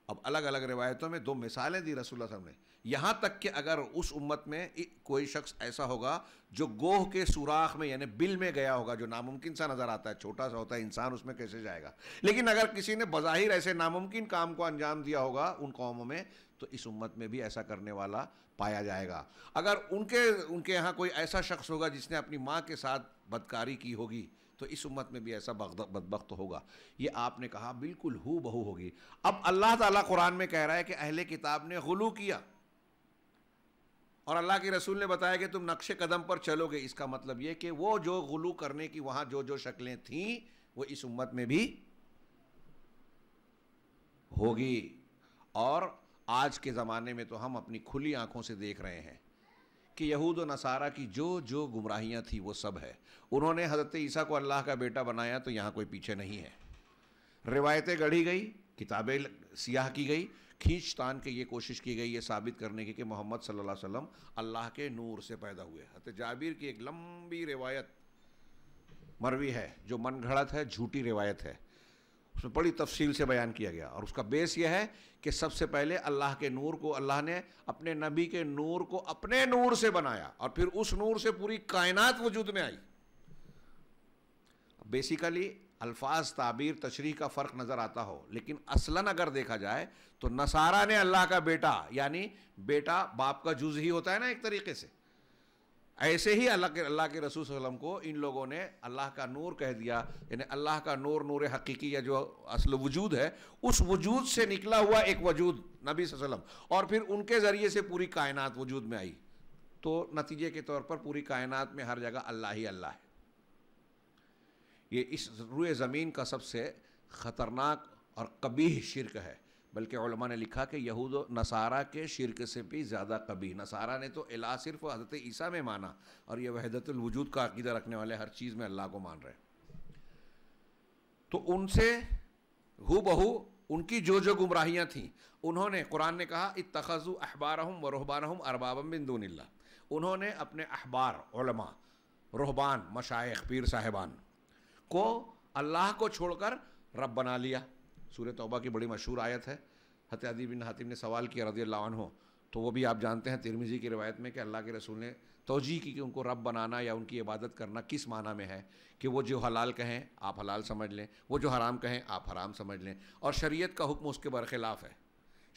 A: अब अलग अलग रिवायतों में दो मिसालें दी रसूल ने यहाँ तक कि अगर उस उम्मत में कोई शख्स ऐसा होगा जो गोह के सुराख में यानी बिल में गया होगा जो नामुमकिन सा नज़र आता है छोटा सा होता है इंसान उसमें कैसे जाएगा लेकिन अगर किसी ने बज़ाहिर ऐसे नामुमकिन काम को अंजाम दिया होगा उन कौमों में तो इस उम्मत में भी ऐसा करने वाला पाया जाएगा अगर उनके उनके यहाँ कोई ऐसा शख्स होगा जिसने अपनी माँ के साथ बदकारी की होगी तो इस उम्मत में भी ऐसा बदबख्त होगा ये आपने कहा बिल्कुल हु बहू होगी अब अल्लाह ताला कुरान में कह रहा है कि अहले किताब ने गलू किया और अल्लाह के रसूल ने बताया कि तुम नक्शे कदम पर चलोगे इसका मतलब ये कि वो जो गुलू करने की वहां जो जो शक्लें थी वो इस उम्मत में भी होगी और आज के ज़माने में तो हम अपनी खुली आंखों से देख रहे हैं कि यहूद व नसारा की जो जो गुमराहियाँ थी वो सब है उन्होंने हज़रत ईसा को अल्लाह का बेटा बनाया तो यहाँ कोई पीछे नहीं है रिवायतें गढ़ी गई किताबें सियाह की गई खींच तान के ये कोशिश की गई ये साबित करने की कि मोहम्मद सल्लल्लाहु अलैहि वसल्लम अल्लाह के नूर से पैदा हुए हत जाबिर की एक लंबी रिवायत मरवी है जो मन घड़त है झूठी रिवायत है उसमें बड़ी तफसील से बयान किया गया और उसका बेस यह है कि सबसे पहले अल्लाह के नूर को अल्लाह ने अपने नबी के नूर को अपने नूर से बनाया और फिर उस नूर से पूरी कायनात वजूद में आई बेसिकली अल्फाज ताबीर तशरी का फ़र्क नज़र आता हो लेकिन असलन अगर देखा जाए तो नसारा ने अल्लाह का बेटा यानी बेटा बाप का जुज ही होता है ना एक तरीके से ऐसे ही अल्लाह के अल्लाह के रसूल वसलम को इन लोगों ने अल्लाह का नूर कह दिया यानी अल्लाह का नूर नूर हकीकी या जो असल वजूद है उस वजूद से निकला हुआ एक वजूद नबी वसलम और फिर उनके ज़रिए से पूरी कायनात वजूद में आई तो नतीजे के तौर पर पूरी कायनात में हर जगह अल्लाह ही अल्लाह है ये इस रुए ज़मीन का सबसे ख़तरनाक और कबीह शिरक है बल्कि ने लिखा कि यहूद नसारा के शिरक से भी ज़्यादा कभी नसारा ने तो अला सिर्फ हज़रत ईसा में माना और यह वहदतलवजूद का अकीदा रखने वाले हर चीज़ में अल्लाह को मान रहे तो उनसे हु बहू उनकी जो जो गुमराहियाँ थीं उन्होंने कुरान ने कहा इतखज़ु हम व हम अरबाबम बिंदूनिल्ला उन्होंने अपने अहबार उलमा रोहबान मशाइ पीर साहिबान को अल्लाह को छोड़कर रब बना लिया सूर तौबा की बड़ी मशहूर आयत है हत्यादी बिन हातिम ने सवाल किया रजी अल्लाह हो तो वो भी आप जानते हैं तिरमिजी की रिवायत में कि अल्लाह के रसूल ने तोजी की कि उनको रब बनाना या उनकी इबादत करना किस माना में है कि वो जो हलाल कहें आप हलाल समझ लें वो जो हराम कहें आप हराम समझ लें और शरीयत का हुक्म उसके बरखिलाफ़ है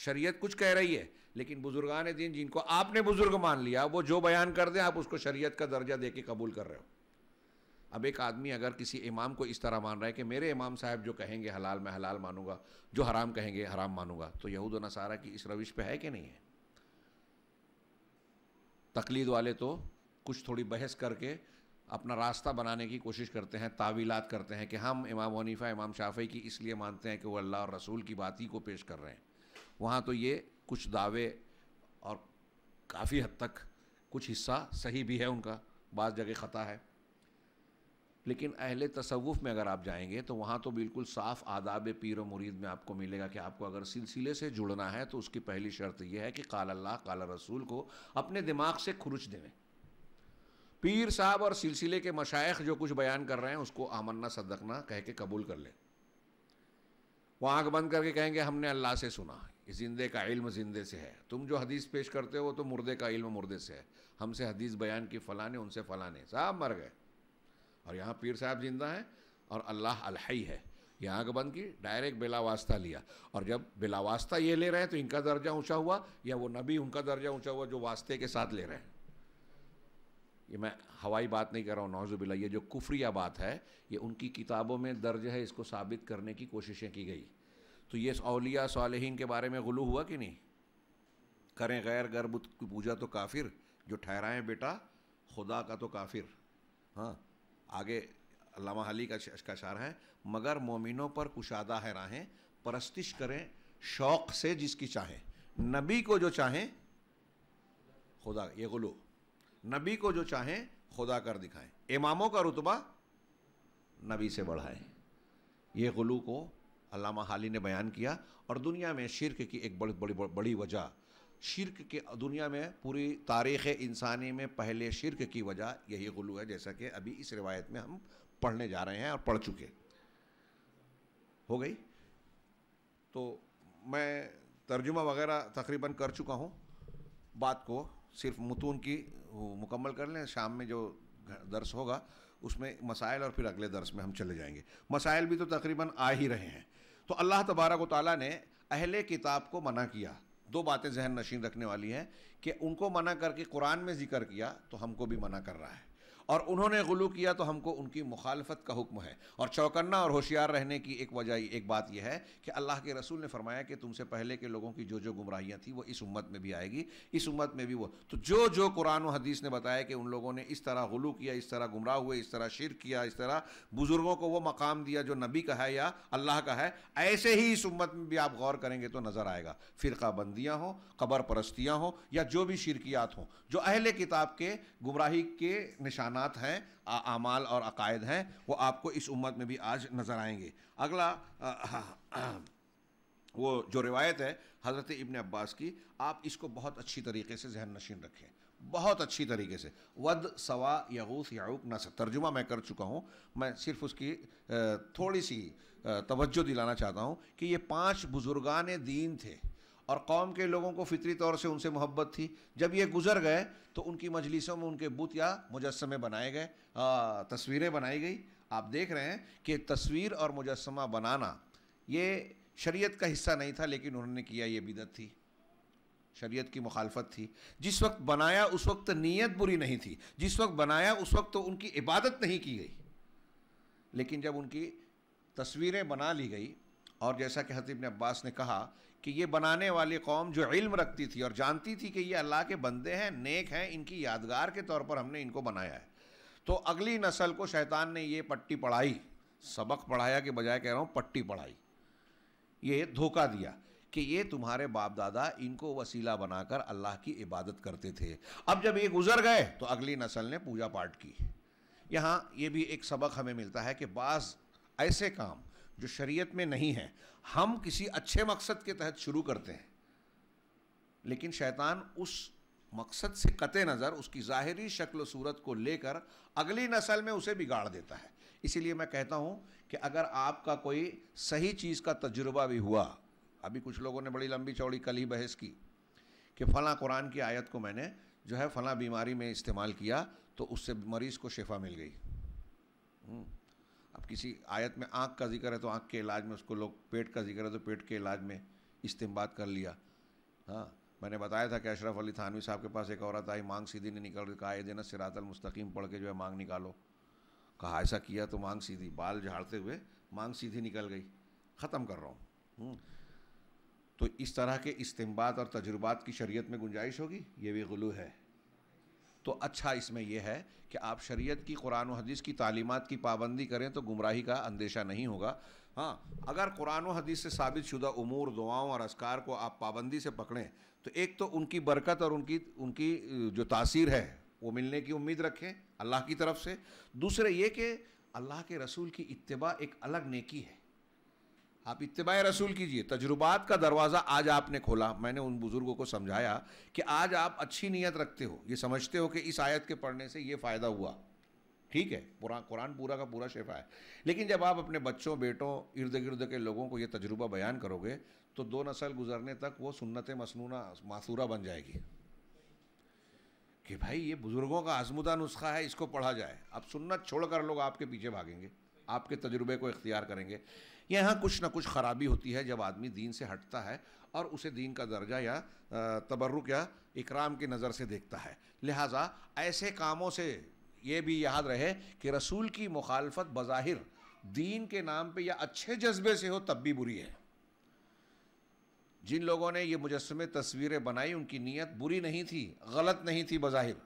A: शरीयत कुछ कह रही है लेकिन बुज़ुर्गान दिन जिनको आपने बुज़ुर्ग मान लिया वो जो बयान कर दें आप उसको शरीयत का दर्जा दे के कबूल कर रहे हो अब एक आदमी अगर किसी इमाम को इस तरह मान रहा है कि मेरे इमाम साहब जो कहेंगे हलाल मैं हलाल मानूंगा जो हराम कहेंगे हराम मानूंगा तो यहूद नसारा की इस रविश पे है कि नहीं है तकलीद वाले तो कुछ थोड़ी बहस करके अपना रास्ता बनाने की कोशिश करते हैं तावीलात करते हैं कि हम इमाम वनीफ़ा इमाम शाफी की इसलिए मानते हैं कि वो अल्लाह और रसूल की बात ही को पेश कर रहे हैं वहाँ तो ये कुछ दावे और काफ़ी हद तक कुछ हिस्सा सही भी है उनका बाद जगह ख़ता है लेकिन अहल तसवुफ़ में अगर आप जाएंगे तो वहाँ तो बिल्कुल साफ़ आदाब पीर मुरीद में आपको मिलेगा कि आपको अगर सिलसिले से जुड़ना है तो उसकी पहली शर्त यह है कि काल अल्लाह काल रसूल को अपने दिमाग से खुरुच देवें पीर साहब और सिलसिले के मशाइ जो कुछ बयान कर रहे हैं उसको आमन्ना सदकना कह के कबूल कर लें वो आँख बंद करके कहेंगे हमने अल्लाह से सुना जिंदे का इल्म जिंदे से है तुम जो हदीस पेश करते हो तो मुर्दे का इल्म मुर्दे से है हमसे हदीस बयान की फ़लाने उनसे फ़लाने साहब मर गए और यहाँ पीर साहब जिंदा हैं और अल्लाह अलहई है ये आँख बंद की डायरेक्ट वास्ता लिया और जब वास्ता ये ले रहे हैं तो इनका दर्जा ऊँचा हुआ या वो नबी उनका दर्जा ऊँचा हुआ जो वास्ते के साथ ले रहे हैं ये मैं हवाई बात नहीं कर रहा हूँ नौजुबिल्ला ये जो कुफ़्रिया बात है ये उनकी किताबों में दर्ज है इसको साबित करने की कोशिशें की गई तो ये अलिया सालहीन के बारे में गुलू हुआ कि नहीं करें गैर गर्भ की पूजा तो काफिर जो ठहराएं बेटा खुदा का तो काफिर हाँ आगे अलामा हली का इसका शार है मगर मोमिनों पर कुशादा है राहें परस्तिश करें शौक़ से जिसकी चाहें नबी को जो चाहें खुदा ये गुलू नबी को जो चाहें खुदा कर दिखाएं इमामों का रुतबा नबी से बढ़ाएं ये गुलू को अलामा हाली ने बयान किया और दुनिया में शिरक की एक बड़ी बड़ी बड़ी वजह शिरक के दुनिया में पूरी तारीख़ इंसानी में पहले शिरक की वजह यही गुलू है जैसा कि अभी इस रिवायत में हम पढ़ने जा रहे हैं और पढ़ चुके हो गई तो मैं तर्जुमा वगैरह तकरीबन कर चुका हूँ बात को सिर्फ मतून की मुकम्मल कर लें शाम में जो दर्स होगा उसमें मसाइल और फिर अगले दर्स में हम चले जाएंगे मसाइल भी तो तकरीबन आ ही रहे हैं तो अल्लाह तबारक ताली ने अहले किताब को मना किया दो बातें जहन नशीन रखने वाली हैं कि उनको मना करके कुरान में जिक्र किया तो हमको भी मना कर रहा है और उन्होंने गुलू किया तो हमको उनकी मुखालफत का हुक्म है और चौकन्ना और होशियार रहने की एक वजह एक बात यह है कि अल्लाह के रसूल ने फरमाया कि तुमसे पहले के लोगों की जो जो गुमराहियाँ थी वो इस उम्मत में भी आएगी इस उम्मत में भी वो तो जो जो कुरान और हदीस ने बताया कि उन लोगों ने इस तरह गलू किया इस तरह गुमराह हुए इस तरह शिर किया इस तरह बुज़ुर्गों को वो मकाम दिया जो नबी का है या अल्लाह का है ऐसे ही इस उम्मत में भी आप गौर करेंगे तो नज़र आएगा फ़िरका बंदियाँ हों कबर परस्तियाँ हों या जो भी शिरकियात हों जो अहले किताब के गुमराही के निशाना इम्कानात हैं अमाल और अकायद हैं वो आपको इस उम्मत में भी आज नज़र आएंगे अगला वो जो रिवायत है हज़रत इबन अब्बास की आप इसको बहुत अच्छी तरीके से जहन नशीन रखें बहुत अच्छी तरीके से वद सवा यूस याऊक नसर तर्जुमा मैं कर चुका हूँ मैं सिर्फ उसकी थोड़ी सी तवज्जो दिलाना चाहता हूँ कि ये पांच बुज़ुर्गान दीन थे और कौम के लोगों को फितरी तौर से उनसे मोहब्बत थी जब ये गुजर गए तो उनकी मजलिसों में उनके बुत या मुजस्मे बनाए गए तस्वीरें बनाई गई आप देख रहे हैं कि तस्वीर और मुजस्मा बनाना ये शरीयत का हिस्सा नहीं था लेकिन उन्होंने किया ये बिदत थी शरीयत की मुखालफत थी जिस वक्त बनाया उस वक्त नीयत बुरी नहीं थी जिस वक्त बनाया उस वक्त तो उनकी इबादत नहीं की गई लेकिन जब उनकी तस्वीरें बना ली गई और जैसा कि हतीब ने अब्बास ने कहा कि ये बनाने वाली कौम जो इल्म रखती थी और जानती थी कि ये अल्लाह के बंदे हैं नेक हैं इनकी यादगार के तौर पर हमने इनको बनाया है तो अगली नस्ल को शैतान ने ये पट्टी पढ़ाई सबक पढ़ाया के बजाय कह रहा हूँ पट्टी पढ़ाई ये धोखा दिया कि ये तुम्हारे बाप दादा इनको वसीला बनाकर अल्लाह की इबादत करते थे अब जब ये गुजर गए तो अगली नस्ल ने पूजा पाठ की यहाँ ये भी एक सबक हमें मिलता है कि बाज़ ऐसे काम जो शरीयत में नहीं है हम किसी अच्छे मकसद के तहत शुरू करते हैं लेकिन शैतान उस मकसद से कते नज़र उसकी ज़ाहरी शक्ल सूरत को लेकर अगली नस्ल में उसे बिगाड़ देता है इसीलिए मैं कहता हूँ कि अगर आपका कोई सही चीज़ का तजुर्बा भी हुआ अभी कुछ लोगों ने बड़ी लंबी चौड़ी कल ही बहस की कि फ़लाँ कुरान की आयत को मैंने जो है फ़लाँ बीमारी में इस्तेमाल किया तो उससे मरीज़ को शिफा मिल गई हम्म। किसी आयत में आँख का जिक्र है तो आँख के इलाज में उसको लोग पेट का जिक्र है तो पेट के इलाज में इस्तेमाल कर लिया हाँ मैंने बताया था कि अशरफ अली थानवी साहब के पास एक औरत आई मांग सीधी नहीं निकल रही कहा देना सिरातल मुस्तकीम पढ़ के जो है मांग निकालो कहा ऐसा किया तो मांग सीधी बाल झाड़ते हुए मांग सीधी निकल गई ख़त्म कर रहा हूँ हम्म, तो इस तरह के इस्तेमाल और तजुर्बात की शरीयत में गुंजाइश होगी ये भी गलू है तो अच्छा इसमें यह है कि आप शरीयत की कुरान हदीस की तालीमत की पाबंदी करें तो गुमराही का अंदेशा नहीं होगा हाँ अगर कुरान हदीस से साबित शुदा उमूर दुआओं और असकार को आप पाबंदी से पकड़ें तो एक तो उनकी बरकत और उनकी उनकी जो तासीर है वो मिलने की उम्मीद रखें अल्लाह की तरफ से दूसरे ये कि अल्लाह के रसूल की इत्तबा एक अलग नेकी है आप इतबा रसूल कीजिए तजुर्बात का दरवाज़ा आज आपने खोला मैंने उन बुज़ुर्गों को समझाया कि आज आप अच्छी नीयत रखते हो ये समझते हो कि इस आयत के पढ़ने से ये फ़ायदा हुआ ठीक है पुरा कुरान पूरा का पूरा शेफा है लेकिन जब आप अपने बच्चों बेटों इर्द गिर्द के लोगों को ये तजुर्बा बयान करोगे तो दो नस्ल गुजरने तक वो सुन्नत मसनूना मासूरा बन जाएगी कि भाई ये बुज़ुर्गों का आजमुदा नुस्खा है इसको पढ़ा जाए अब सुन्नत छोड़कर लोग आपके पीछे भागेंगे आपके तजुर्बे को इख्तियार करेंगे यहाँ कुछ ना कुछ ख़राबी होती है जब आदमी दीन से हटता है और उसे दीन का दर्जा या तबर्रुक या इकराम की नज़र से देखता है लिहाजा ऐसे कामों से ये भी याद रहे कि रसूल की मुखालफत बज़ाहिर दीन के नाम पे या अच्छे जज्बे से हो तब भी बुरी है जिन लोगों ने ये मुजस्मे तस्वीरें बनाई उनकी नीयत बुरी नहीं थी गलत नहीं थी बज़ाहिर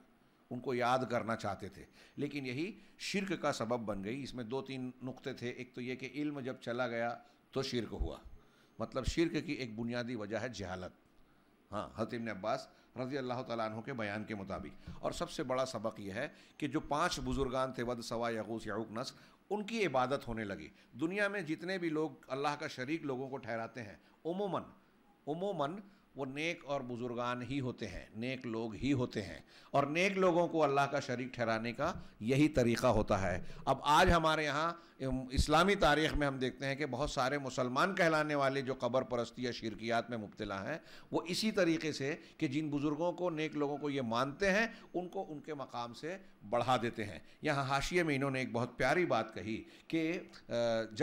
A: उनको याद करना चाहते थे लेकिन यही शिरक का सबब बन गई इसमें दो तीन नुक्ते थे एक तो ये कि इल्म जब चला गया तो शिरक हुआ मतलब शिरक की एक बुनियादी वजह है जहालत हाँ हतीम इबन अब्बास रजी अल्लाह तु के बयान के मुताबिक और सबसे बड़ा सबक यह है कि जो पांच बुजुर्गान थे वद सवा यगूस याऊक नस उनकी इबादत होने लगी दुनिया में जितने भी लोग अल्लाह का शरीक लोगों को ठहराते हैं उमूमन उमूमन वो नेक और बुज़ुर्गान ही होते हैं नेक लोग ही होते हैं और नेक लोगों को अल्लाह का शरीक ठहराने का यही तरीक़ा होता है अब आज हमारे यहाँ इस्लामी तारीख़ में हम देखते हैं कि बहुत सारे मुसलमान कहलाने वाले जो कबर परस्ती या शिरकियात में मुबतला हैं वो इसी तरीके से कि जिन बुज़ुर्गों को नेक लोगों को ये मानते हैं उनको उनके मकाम से बढ़ा देते हैं यहाँ हाशिए में इन्होंने एक बहुत प्यारी बात कही कि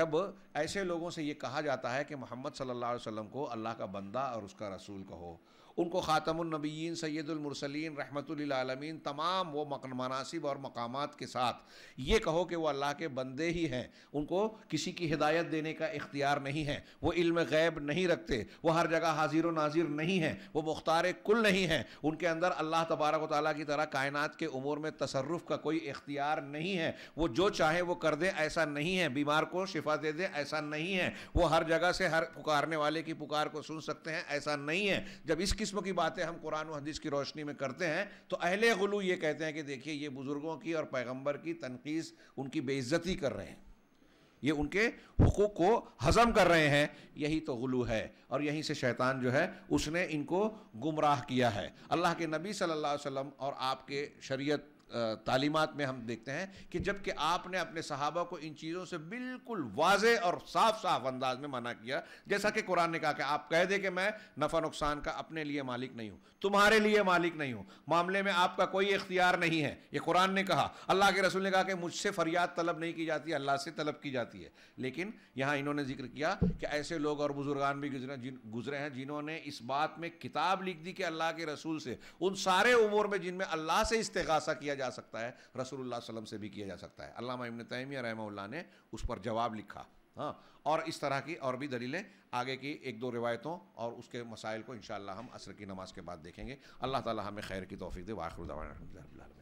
A: जब ऐसे लोगों से ये कहा जाता है कि मोहम्मद सल्ला वसम को अल्लाह का बंदा और उसका रसूल कहो उनको ख़ातमनबीन सैदुलमरसलिन रहमतमीन तमाम वो मनासिब और मकाम के साथ ये कहो कि वह अल्लाह के बंदे ही हैं उनको किसी की हिदायत देने का इख्तियार नहीं है वो इल्म गैब नहीं रखते वो हर जगह हाजिर व नाजिर नहीं हैं वह मुख्तार कुल नहीं हैं उनके अंदर अल्लाह तबारक ताली की तरह कायनत के उमूर में तसरफ़ का कोई इख्तियार नहीं है वो जो चाहे वो कर दे ऐसा नहीं है बीमार को शिफा दे दे ऐसा नहीं है वो हर जगह से हर पुकारने वाले की पुकार को सुन सकते हैं ऐसा नहीं है जब इस किस्म की बातें हम कुरान हदीस की रोशनी में करते हैं तो अहले गलू ये कहते हैं कि देखिए ये बुज़ुर्गों की और पैगम्बर की तनखीस उनकी बेइज्जती कर रहे हैं ये उनके हकूक़ को हज़म कर रहे हैं यही तो गलू है और यहीं से शैतान जो है उसने इनको गुमराह किया है अल्लाह के नबी सल्लल्लाहु अलैहि वसल्लम और आपके शरीयत तालीमत में हम देखते हैं कि जबकि आपने अपने सहाबा को इन चीज़ों से बिल्कुल वाज और साफ साफ अंदाज में मना किया जैसा कि कुरान ने कहा कि आप कह दें कि मैं नफ़ा नुकसान का अपने लिए मालिक नहीं हूँ तुम्हारे लिए मालिक नहीं हूँ मामले में आपका कोई इख्तियार नहीं है ये कुरान ने कहा अल्लाह के रसूल ने कहा कि मुझसे फरियाद तलब नहीं की जाती अल्लाह से तलब की जाती है लेकिन यहाँ इन्होंने जिक्र किया कि ऐसे लोग और बुजुर्गान भी गुजरे हैं जिन्होंने इस बात में किताब लिख दी कि अल्लाह के रसूल से उन सारे उमूर में जिनमें अल्लाह से इस्तेसा किया किया जा सकता है रसूलुल्लाह सल्लम से भी किया जा सकता है अल्लामा इब्न तैमिया रहमतुल्लाह ने उस पर जवाब लिखा हाँ और इस तरह की और भी दलीलें आगे की एक दो रिवायतों और उसके मसाइल को इन हम असर की नमाज के बाद देखेंगे अल्लाह ताला हमें खैर की तोफ़ी दे वाखरुदावान